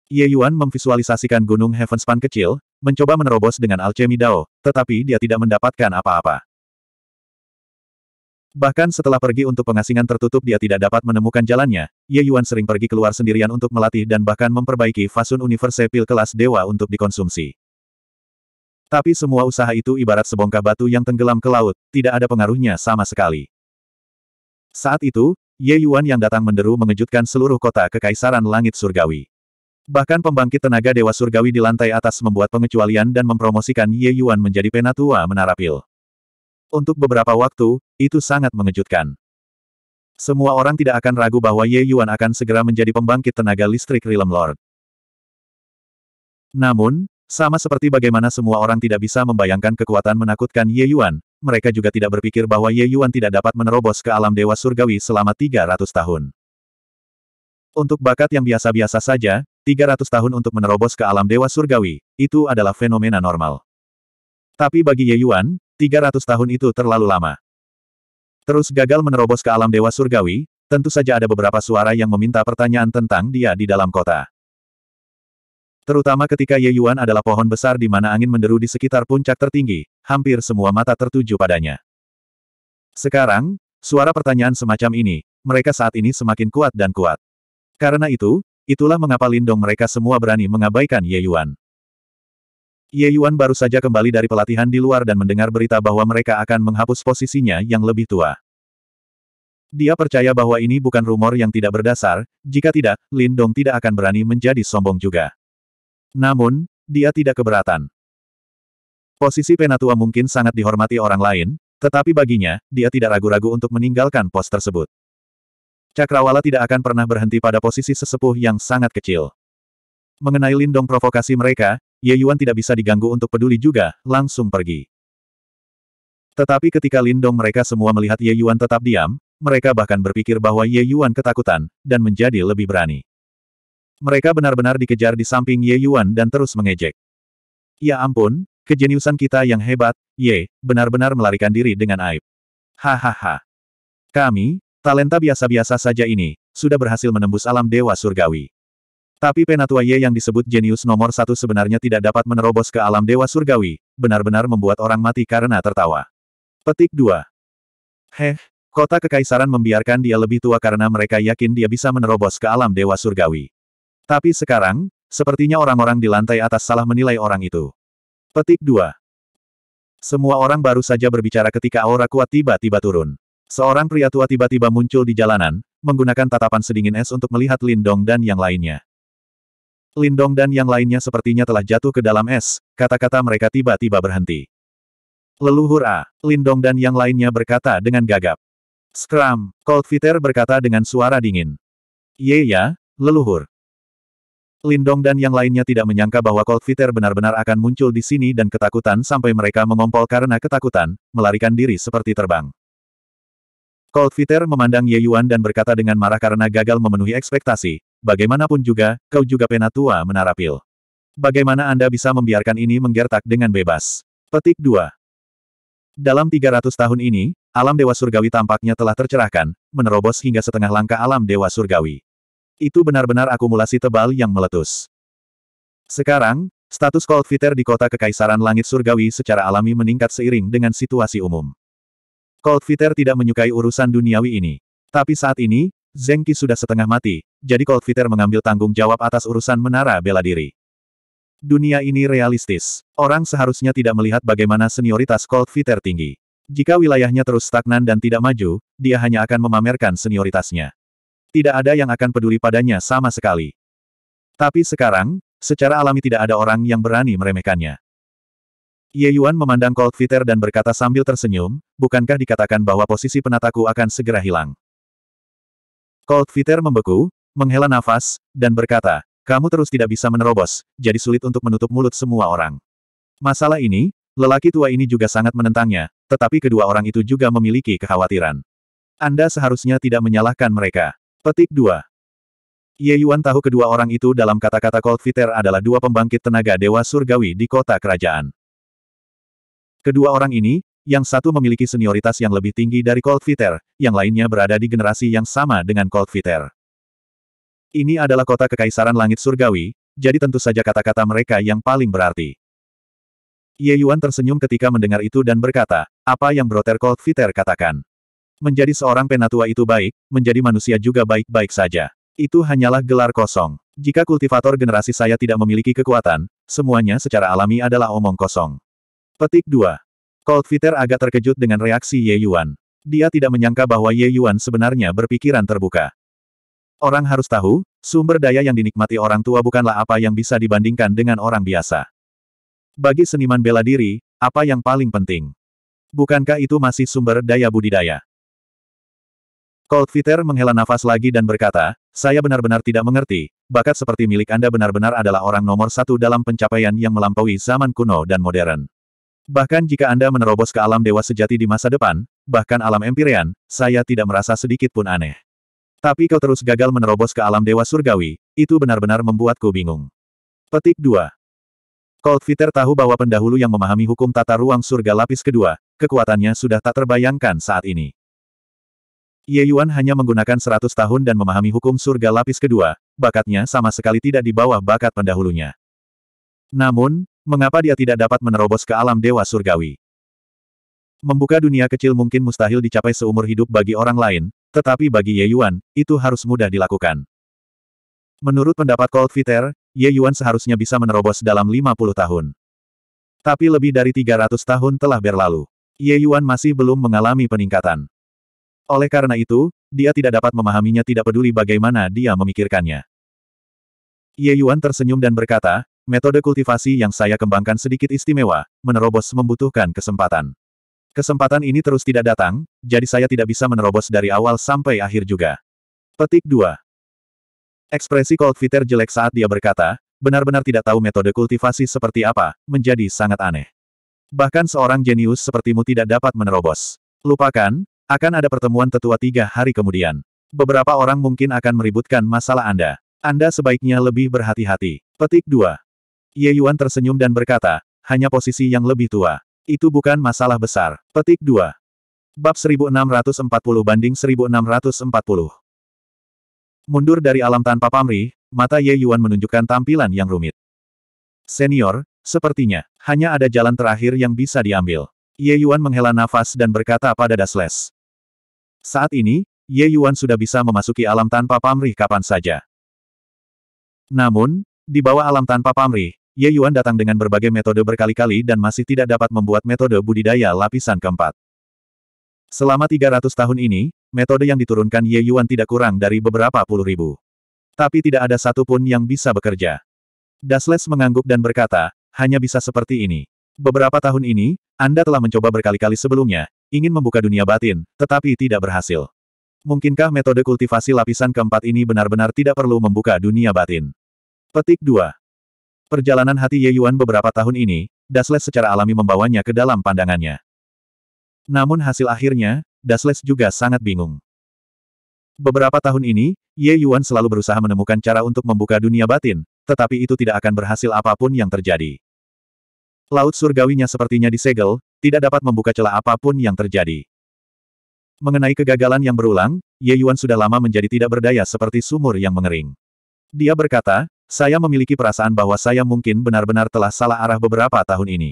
[SPEAKER 1] Ye Yuan memvisualisasikan gunung Heavenspan kecil, mencoba menerobos dengan alchemy Dao, tetapi dia tidak mendapatkan apa-apa. Bahkan setelah pergi untuk pengasingan tertutup dia tidak dapat menemukan jalannya, Ye Yuan sering pergi keluar sendirian untuk melatih dan bahkan memperbaiki fasun universe pil kelas dewa untuk dikonsumsi. Tapi semua usaha itu ibarat sebongkah batu yang tenggelam ke laut, tidak ada pengaruhnya sama sekali. Saat itu, Ye Yuan yang datang menderu mengejutkan seluruh kota Kekaisaran Langit Surgawi. Bahkan pembangkit tenaga Dewa Surgawi di lantai atas membuat pengecualian dan mempromosikan Ye Yuan menjadi penatua menara pil. Untuk beberapa waktu, itu sangat mengejutkan. Semua orang tidak akan ragu bahwa Ye Yuan akan segera menjadi pembangkit tenaga listrik Realm Lord. Namun, sama seperti bagaimana semua orang tidak bisa membayangkan kekuatan menakutkan Ye Yuan, mereka juga tidak berpikir bahwa Ye Yuan tidak dapat menerobos ke alam dewa surgawi selama 300 tahun. Untuk bakat yang biasa-biasa saja, 300 tahun untuk menerobos ke alam dewa surgawi, itu adalah fenomena normal. Tapi bagi Ye Yuan, 300 tahun itu terlalu lama. Terus gagal menerobos ke alam dewa surgawi, tentu saja ada beberapa suara yang meminta pertanyaan tentang dia di dalam kota. Terutama ketika Ye Yuan adalah pohon besar di mana angin menderu di sekitar puncak tertinggi, hampir semua mata tertuju padanya. Sekarang, suara pertanyaan semacam ini, mereka saat ini semakin kuat dan kuat. Karena itu, itulah mengapa Lindong mereka semua berani mengabaikan Ye Yuan. Ye Yuan baru saja kembali dari pelatihan di luar dan mendengar berita bahwa mereka akan menghapus posisinya yang lebih tua. Dia percaya bahwa ini bukan rumor yang tidak berdasar, jika tidak, Lindong tidak akan berani menjadi sombong juga. Namun, dia tidak keberatan. Posisi penatua mungkin sangat dihormati orang lain, tetapi baginya, dia tidak ragu-ragu untuk meninggalkan pos tersebut. Cakrawala tidak akan pernah berhenti pada posisi sesepuh yang sangat kecil. Mengenai lindong provokasi mereka, Ye Yuan tidak bisa diganggu untuk peduli juga, langsung pergi. Tetapi ketika lindong mereka semua melihat Ye Yuan tetap diam, mereka bahkan berpikir bahwa Ye Yuan ketakutan, dan menjadi lebih berani. Mereka benar-benar dikejar di samping Ye Yuan dan terus mengejek. Ya ampun, kejeniusan kita yang hebat, Ye, benar-benar melarikan diri dengan aib. Hahaha. Kami, talenta biasa-biasa saja ini, sudah berhasil menembus alam dewa surgawi. Tapi penatua Ye yang disebut jenius nomor satu sebenarnya tidak dapat menerobos ke alam dewa surgawi, benar-benar membuat orang mati karena tertawa. Petik 2. Heh, kota kekaisaran membiarkan dia lebih tua karena mereka yakin dia bisa menerobos ke alam dewa surgawi. Tapi sekarang, sepertinya orang-orang di lantai atas salah menilai orang itu. Petik 2. Semua orang baru saja berbicara ketika aura kuat tiba-tiba turun. Seorang pria tua tiba-tiba muncul di jalanan, menggunakan tatapan sedingin es untuk melihat Lindong dan yang lainnya. Lindong dan yang lainnya sepertinya telah jatuh ke dalam es, kata-kata mereka tiba-tiba berhenti. Leluhur A, Lindong dan yang lainnya berkata dengan gagap. Scrum, Cold Fitter berkata dengan suara dingin. Ye ya, leluhur. Lindong dan yang lainnya tidak menyangka bahwa Fitter benar-benar akan muncul di sini dan ketakutan sampai mereka mengompol karena ketakutan, melarikan diri seperti terbang. Fitter memandang Ye Yuan dan berkata dengan marah karena gagal memenuhi ekspektasi, bagaimanapun juga, kau juga penatua menarapil. Bagaimana Anda bisa membiarkan ini menggertak dengan bebas? Petik 2. Dalam 300 tahun ini, alam Dewa Surgawi tampaknya telah tercerahkan, menerobos hingga setengah langkah alam Dewa Surgawi. Itu benar-benar akumulasi tebal yang meletus. Sekarang, status Cold Fitter di kota Kekaisaran Langit Surgawi secara alami meningkat seiring dengan situasi umum. Cold Fitter tidak menyukai urusan duniawi ini. Tapi saat ini, Zengki sudah setengah mati, jadi Cold Fitter mengambil tanggung jawab atas urusan menara bela diri. Dunia ini realistis. Orang seharusnya tidak melihat bagaimana senioritas Cold Fitter tinggi. Jika wilayahnya terus stagnan dan tidak maju, dia hanya akan memamerkan senioritasnya. Tidak ada yang akan peduli padanya sama sekali. Tapi sekarang, secara alami tidak ada orang yang berani meremehkannya. Ye Yuan memandang Cold Fitter dan berkata sambil tersenyum, bukankah dikatakan bahwa posisi penataku akan segera hilang? Cold Fitter membeku, menghela nafas, dan berkata, kamu terus tidak bisa menerobos, jadi sulit untuk menutup mulut semua orang. Masalah ini, lelaki tua ini juga sangat menentangnya, tetapi kedua orang itu juga memiliki kekhawatiran. Anda seharusnya tidak menyalahkan mereka. Petik 2. Ye Yuan tahu kedua orang itu dalam kata-kata Cold Fitter adalah dua pembangkit tenaga dewa surgawi di kota kerajaan. Kedua orang ini, yang satu memiliki senioritas yang lebih tinggi dari Cold Fitter, yang lainnya berada di generasi yang sama dengan Cold Fitter. Ini adalah kota kekaisaran langit surgawi, jadi tentu saja kata-kata mereka yang paling berarti. Ye Yuan tersenyum ketika mendengar itu dan berkata, apa yang Broter Cold Fitter katakan. Menjadi seorang penatua itu baik, menjadi manusia juga baik-baik saja. Itu hanyalah gelar kosong. Jika kultivator generasi saya tidak memiliki kekuatan, semuanya secara alami adalah omong kosong. Petik 2. Fitter agak terkejut dengan reaksi Ye Yuan. Dia tidak menyangka bahwa Ye Yuan sebenarnya berpikiran terbuka. Orang harus tahu, sumber daya yang dinikmati orang tua bukanlah apa yang bisa dibandingkan dengan orang biasa. Bagi seniman bela diri, apa yang paling penting? Bukankah itu masih sumber daya budidaya? Cold Fitter menghela nafas lagi dan berkata, saya benar-benar tidak mengerti, bakat seperti milik Anda benar-benar adalah orang nomor satu dalam pencapaian yang melampaui zaman kuno dan modern. Bahkan jika Anda menerobos ke alam dewa sejati di masa depan, bahkan alam empirian, saya tidak merasa sedikit pun aneh. Tapi kau terus gagal menerobos ke alam dewa surgawi, itu benar-benar membuatku bingung. Petik 2. Cold Fitter tahu bahwa pendahulu yang memahami hukum tata ruang surga lapis kedua, kekuatannya sudah tak terbayangkan saat ini. Ye Yuan hanya menggunakan 100 tahun dan memahami hukum surga lapis kedua, bakatnya sama sekali tidak di bawah bakat pendahulunya. Namun, mengapa dia tidak dapat menerobos ke alam dewa surgawi? Membuka dunia kecil mungkin mustahil dicapai seumur hidup bagi orang lain, tetapi bagi Ye Yuan, itu harus mudah dilakukan. Menurut pendapat Cold Viter, Ye Yuan seharusnya bisa menerobos dalam 50 tahun. Tapi lebih dari 300 tahun telah berlalu. Ye Yuan masih belum mengalami peningkatan. Oleh karena itu, dia tidak dapat memahaminya tidak peduli bagaimana dia memikirkannya. Ye Yuan tersenyum dan berkata, metode kultivasi yang saya kembangkan sedikit istimewa, menerobos membutuhkan kesempatan. Kesempatan ini terus tidak datang, jadi saya tidak bisa menerobos dari awal sampai akhir juga. Petik 2. Ekspresi Cold Fitter jelek saat dia berkata, benar-benar tidak tahu metode kultivasi seperti apa, menjadi sangat aneh. Bahkan seorang jenius sepertimu tidak dapat menerobos. Lupakan, akan ada pertemuan tetua tiga hari kemudian. Beberapa orang mungkin akan meributkan masalah Anda. Anda sebaiknya lebih berhati-hati. Petik 2. Ye Yuan tersenyum dan berkata, hanya posisi yang lebih tua. Itu bukan masalah besar. Petik 2. Bab 1640 banding 1640. Mundur dari alam tanpa pamrih, mata Ye Yuan menunjukkan tampilan yang rumit. Senior, sepertinya, hanya ada jalan terakhir yang bisa diambil. Ye Yuan menghela nafas dan berkata pada Dasles. Saat ini, Ye Yuan sudah bisa memasuki alam tanpa pamrih kapan saja. Namun, di bawah alam tanpa pamrih, Ye Yuan datang dengan berbagai metode berkali-kali dan masih tidak dapat membuat metode budidaya lapisan keempat. Selama 300 tahun ini, metode yang diturunkan Ye Yuan tidak kurang dari beberapa puluh ribu. Tapi tidak ada satupun yang bisa bekerja. Dasles mengangguk dan berkata, hanya bisa seperti ini. Beberapa tahun ini, Anda telah mencoba berkali-kali sebelumnya, ingin membuka dunia batin, tetapi tidak berhasil. Mungkinkah metode kultivasi lapisan keempat ini benar-benar tidak perlu membuka dunia batin? Petik 2. Perjalanan hati Ye Yuan beberapa tahun ini, Dasles secara alami membawanya ke dalam pandangannya. Namun hasil akhirnya, Dasles juga sangat bingung. Beberapa tahun ini, Ye Yuan selalu berusaha menemukan cara untuk membuka dunia batin, tetapi itu tidak akan berhasil apapun yang terjadi. Laut surgawinya sepertinya disegel, tidak dapat membuka celah apapun yang terjadi. Mengenai kegagalan yang berulang, Ye Yuan sudah lama menjadi tidak berdaya seperti sumur yang mengering. Dia berkata, saya memiliki perasaan bahwa saya mungkin benar-benar telah salah arah beberapa tahun ini.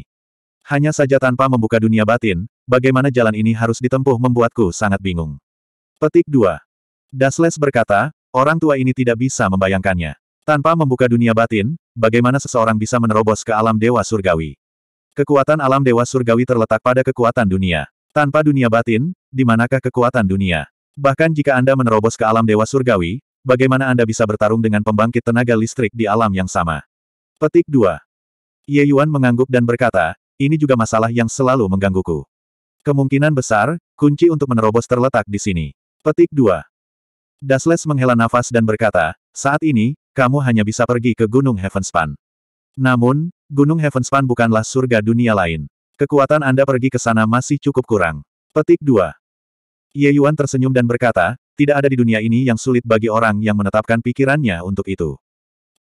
[SPEAKER 1] Hanya saja tanpa membuka dunia batin, bagaimana jalan ini harus ditempuh membuatku sangat bingung. Petik 2. Dasles berkata, orang tua ini tidak bisa membayangkannya. Tanpa membuka dunia batin, bagaimana seseorang bisa menerobos ke alam dewa surgawi? Kekuatan alam dewa surgawi terletak pada kekuatan dunia. Tanpa dunia batin, di manakah kekuatan dunia? Bahkan jika Anda menerobos ke alam dewa surgawi, bagaimana Anda bisa bertarung dengan pembangkit tenaga listrik di alam yang sama? Petik 2. Ye Yuan mengangguk dan berkata, ini juga masalah yang selalu menggangguku. Kemungkinan besar, kunci untuk menerobos terletak di sini. Petik 2. Dasles menghela nafas dan berkata, saat ini, kamu hanya bisa pergi ke Gunung Heavenspan. Namun, Gunung Heavenspan bukanlah surga dunia lain. Kekuatan Anda pergi ke sana masih cukup kurang. Petik 2. Ye Yuan tersenyum dan berkata, tidak ada di dunia ini yang sulit bagi orang yang menetapkan pikirannya untuk itu.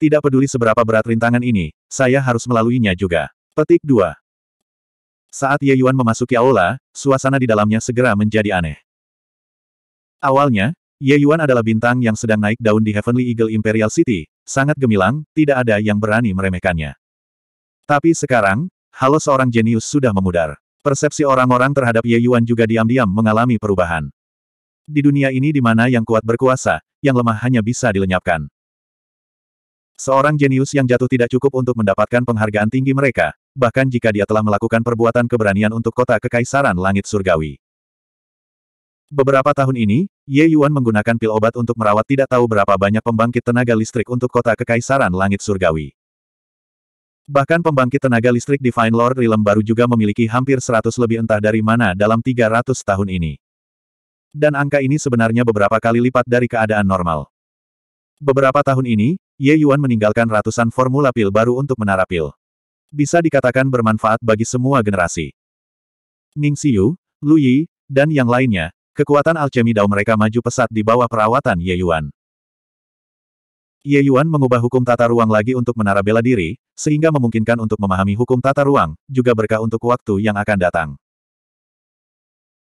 [SPEAKER 1] Tidak peduli seberapa berat rintangan ini, saya harus melaluinya juga. Petik 2. Saat Ye Yuan memasuki aula, suasana di dalamnya segera menjadi aneh. Awalnya, Ye Yuan adalah bintang yang sedang naik daun di Heavenly Eagle Imperial City, sangat gemilang, tidak ada yang berani meremehkannya. Tapi sekarang, halo seorang jenius sudah memudar. Persepsi orang-orang terhadap Ye Yuan juga diam-diam mengalami perubahan. Di dunia ini di mana yang kuat berkuasa, yang lemah hanya bisa dilenyapkan. Seorang jenius yang jatuh tidak cukup untuk mendapatkan penghargaan tinggi mereka, bahkan jika dia telah melakukan perbuatan keberanian untuk kota kekaisaran langit surgawi. Beberapa tahun ini, Ye Yuan menggunakan pil obat untuk merawat tidak tahu berapa banyak pembangkit tenaga listrik untuk kota Kekaisaran Langit Surgawi. Bahkan pembangkit tenaga listrik Divine Lord Realm baru juga memiliki hampir 100 lebih entah dari mana dalam 300 tahun ini. Dan angka ini sebenarnya beberapa kali lipat dari keadaan normal. Beberapa tahun ini, Ye Yuan meninggalkan ratusan formula pil baru untuk menara pil. Bisa dikatakan bermanfaat bagi semua generasi. Ning Xiu, Lu Yi, dan yang lainnya, Kekuatan alchemy Dao mereka maju pesat di bawah perawatan Ye Yuan. Ye Yuan mengubah hukum tata ruang lagi untuk menara bela diri, sehingga memungkinkan untuk memahami hukum tata ruang, juga berkah untuk waktu yang akan datang.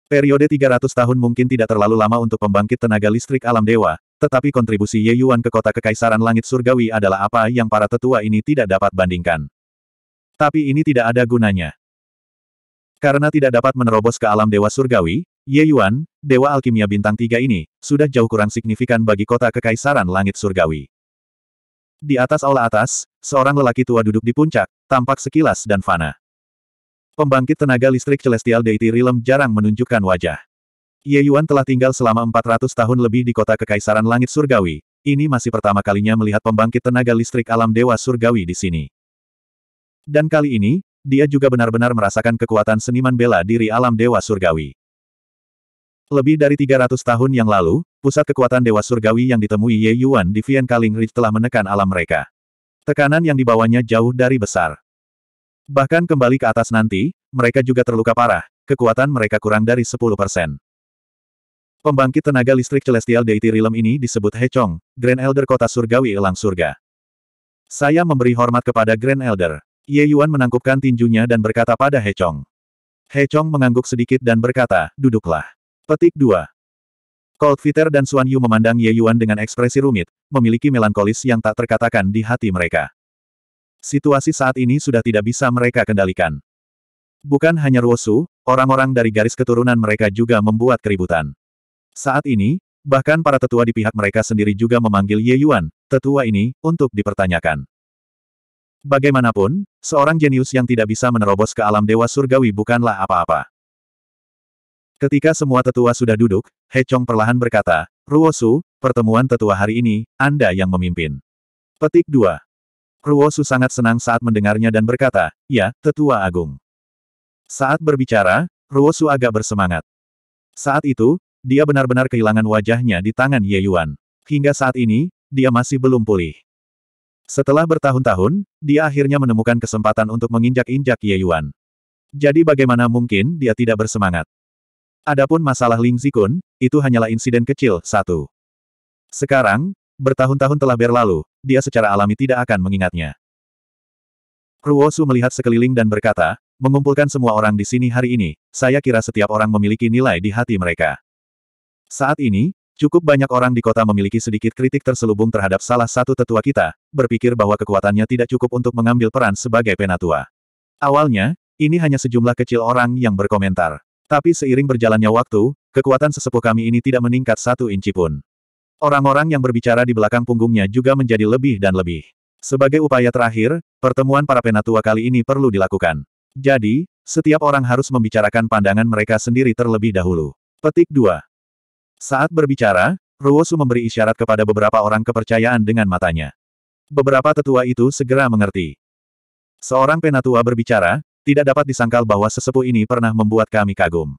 [SPEAKER 1] Periode 300 tahun mungkin tidak terlalu lama untuk pembangkit tenaga listrik alam dewa, tetapi kontribusi Ye Yuan ke kota kekaisaran langit surgawi adalah apa yang para tetua ini tidak dapat bandingkan. Tapi ini tidak ada gunanya. Karena tidak dapat menerobos ke alam dewa surgawi, Ye Yuan, Dewa Alkimia Bintang 3 ini, sudah jauh kurang signifikan bagi kota Kekaisaran Langit Surgawi. Di atas aula atas, seorang lelaki tua duduk di puncak, tampak sekilas dan fana. Pembangkit tenaga listrik Celestial Deity Realm jarang menunjukkan wajah. Ye Yuan telah tinggal selama 400 tahun lebih di kota Kekaisaran Langit Surgawi, ini masih pertama kalinya melihat pembangkit tenaga listrik alam Dewa Surgawi di sini. Dan kali ini, dia juga benar-benar merasakan kekuatan seniman bela diri alam Dewa Surgawi. Lebih dari 300 tahun yang lalu, pusat kekuatan Dewa Surgawi yang ditemui Ye Yuan di Kaling Ridge telah menekan alam mereka. Tekanan yang dibawanya jauh dari besar. Bahkan kembali ke atas nanti, mereka juga terluka parah, kekuatan mereka kurang dari 10 Pembangkit tenaga listrik Celestial Deity Realm ini disebut Hechong, Grand Elder Kota Surgawi Elang Surga. Saya memberi hormat kepada Grand Elder. Ye Yuan menangkupkan tinjunya dan berkata pada Hechong. Hechong mengangguk sedikit dan berkata, duduklah. Petik 2. Cold Fitter dan Xuan Yu memandang Ye Yuan dengan ekspresi rumit, memiliki melankolis yang tak terkatakan di hati mereka. Situasi saat ini sudah tidak bisa mereka kendalikan. Bukan hanya Ruosu, orang-orang dari garis keturunan mereka juga membuat keributan. Saat ini, bahkan para tetua di pihak mereka sendiri juga memanggil Ye Yuan, tetua ini, untuk dipertanyakan. Bagaimanapun, seorang jenius yang tidak bisa menerobos ke alam dewa surgawi bukanlah apa-apa. Ketika semua tetua sudah duduk, He Chong perlahan berkata, Ruosu, pertemuan tetua hari ini, Anda yang memimpin. Petik 2. Ruosu sangat senang saat mendengarnya dan berkata, Ya, tetua agung. Saat berbicara, Ruosu agak bersemangat. Saat itu, dia benar-benar kehilangan wajahnya di tangan Ye Yuan. Hingga saat ini, dia masih belum pulih. Setelah bertahun-tahun, dia akhirnya menemukan kesempatan untuk menginjak-injak Ye Yuan. Jadi bagaimana mungkin dia tidak bersemangat? Adapun masalah Ling Zikun, itu hanyalah insiden kecil, satu. Sekarang, bertahun-tahun telah berlalu, dia secara alami tidak akan mengingatnya. Ruosu melihat sekeliling dan berkata, mengumpulkan semua orang di sini hari ini, saya kira setiap orang memiliki nilai di hati mereka. Saat ini, cukup banyak orang di kota memiliki sedikit kritik terselubung terhadap salah satu tetua kita, berpikir bahwa kekuatannya tidak cukup untuk mengambil peran sebagai penatua. Awalnya, ini hanya sejumlah kecil orang yang berkomentar. Tapi seiring berjalannya waktu, kekuatan sesepuh kami ini tidak meningkat satu inci pun. Orang-orang yang berbicara di belakang punggungnya juga menjadi lebih dan lebih. Sebagai upaya terakhir, pertemuan para penatua kali ini perlu dilakukan. Jadi, setiap orang harus membicarakan pandangan mereka sendiri terlebih dahulu. Petik 2. Saat berbicara, Ruosu memberi isyarat kepada beberapa orang kepercayaan dengan matanya. Beberapa tetua itu segera mengerti. Seorang penatua berbicara, tidak dapat disangkal bahwa sesepuh ini pernah membuat kami kagum.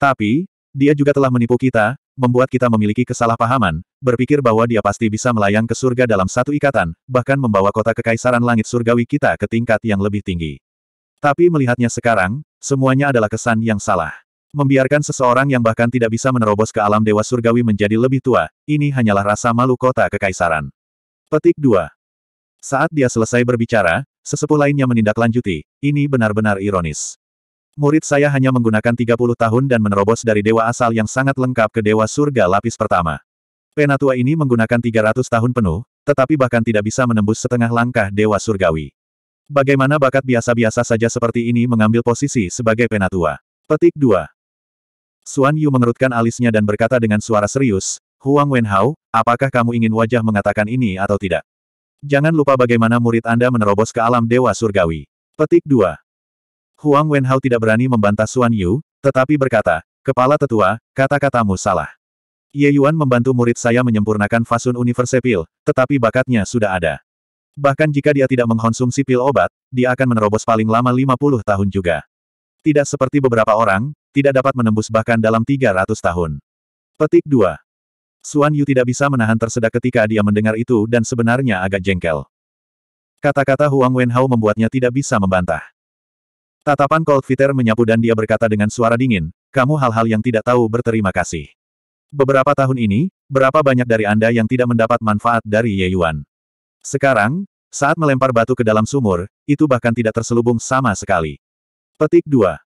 [SPEAKER 1] Tapi, dia juga telah menipu kita, membuat kita memiliki kesalahpahaman, berpikir bahwa dia pasti bisa melayang ke surga dalam satu ikatan, bahkan membawa kota kekaisaran langit surgawi kita ke tingkat yang lebih tinggi. Tapi melihatnya sekarang, semuanya adalah kesan yang salah. Membiarkan seseorang yang bahkan tidak bisa menerobos ke alam dewa surgawi menjadi lebih tua, ini hanyalah rasa malu kota kekaisaran. Petik 2. Saat dia selesai berbicara, Sesepuh lainnya menindaklanjuti, ini benar-benar ironis. Murid saya hanya menggunakan 30 tahun dan menerobos dari dewa asal yang sangat lengkap ke dewa surga lapis pertama. Penatua ini menggunakan 300 tahun penuh, tetapi bahkan tidak bisa menembus setengah langkah dewa surgawi. Bagaimana bakat biasa-biasa saja seperti ini mengambil posisi sebagai penatua? Petik 2. Suan Yu mengerutkan alisnya dan berkata dengan suara serius, Huang Wenhao, apakah kamu ingin wajah mengatakan ini atau tidak? Jangan lupa bagaimana murid Anda menerobos ke alam dewa surgawi. Petik 2. Huang Wenhao tidak berani membantah Xuan Yu, tetapi berkata, Kepala tetua, kata-katamu salah. Ye Yuan membantu murid saya menyempurnakan fasun universe pil, tetapi bakatnya sudah ada. Bahkan jika dia tidak mengkonsumsi pil obat, dia akan menerobos paling lama 50 tahun juga. Tidak seperti beberapa orang, tidak dapat menembus bahkan dalam 300 tahun. Petik 2. Suan Yu tidak bisa menahan tersedak ketika dia mendengar itu dan sebenarnya agak jengkel. Kata-kata Huang Wenhao membuatnya tidak bisa membantah. Tatapan Cold Fitter menyapu dan dia berkata dengan suara dingin, kamu hal-hal yang tidak tahu berterima kasih. Beberapa tahun ini, berapa banyak dari Anda yang tidak mendapat manfaat dari Ye Yuan? Sekarang, saat melempar batu ke dalam sumur, itu bahkan tidak terselubung sama sekali. Petik 2.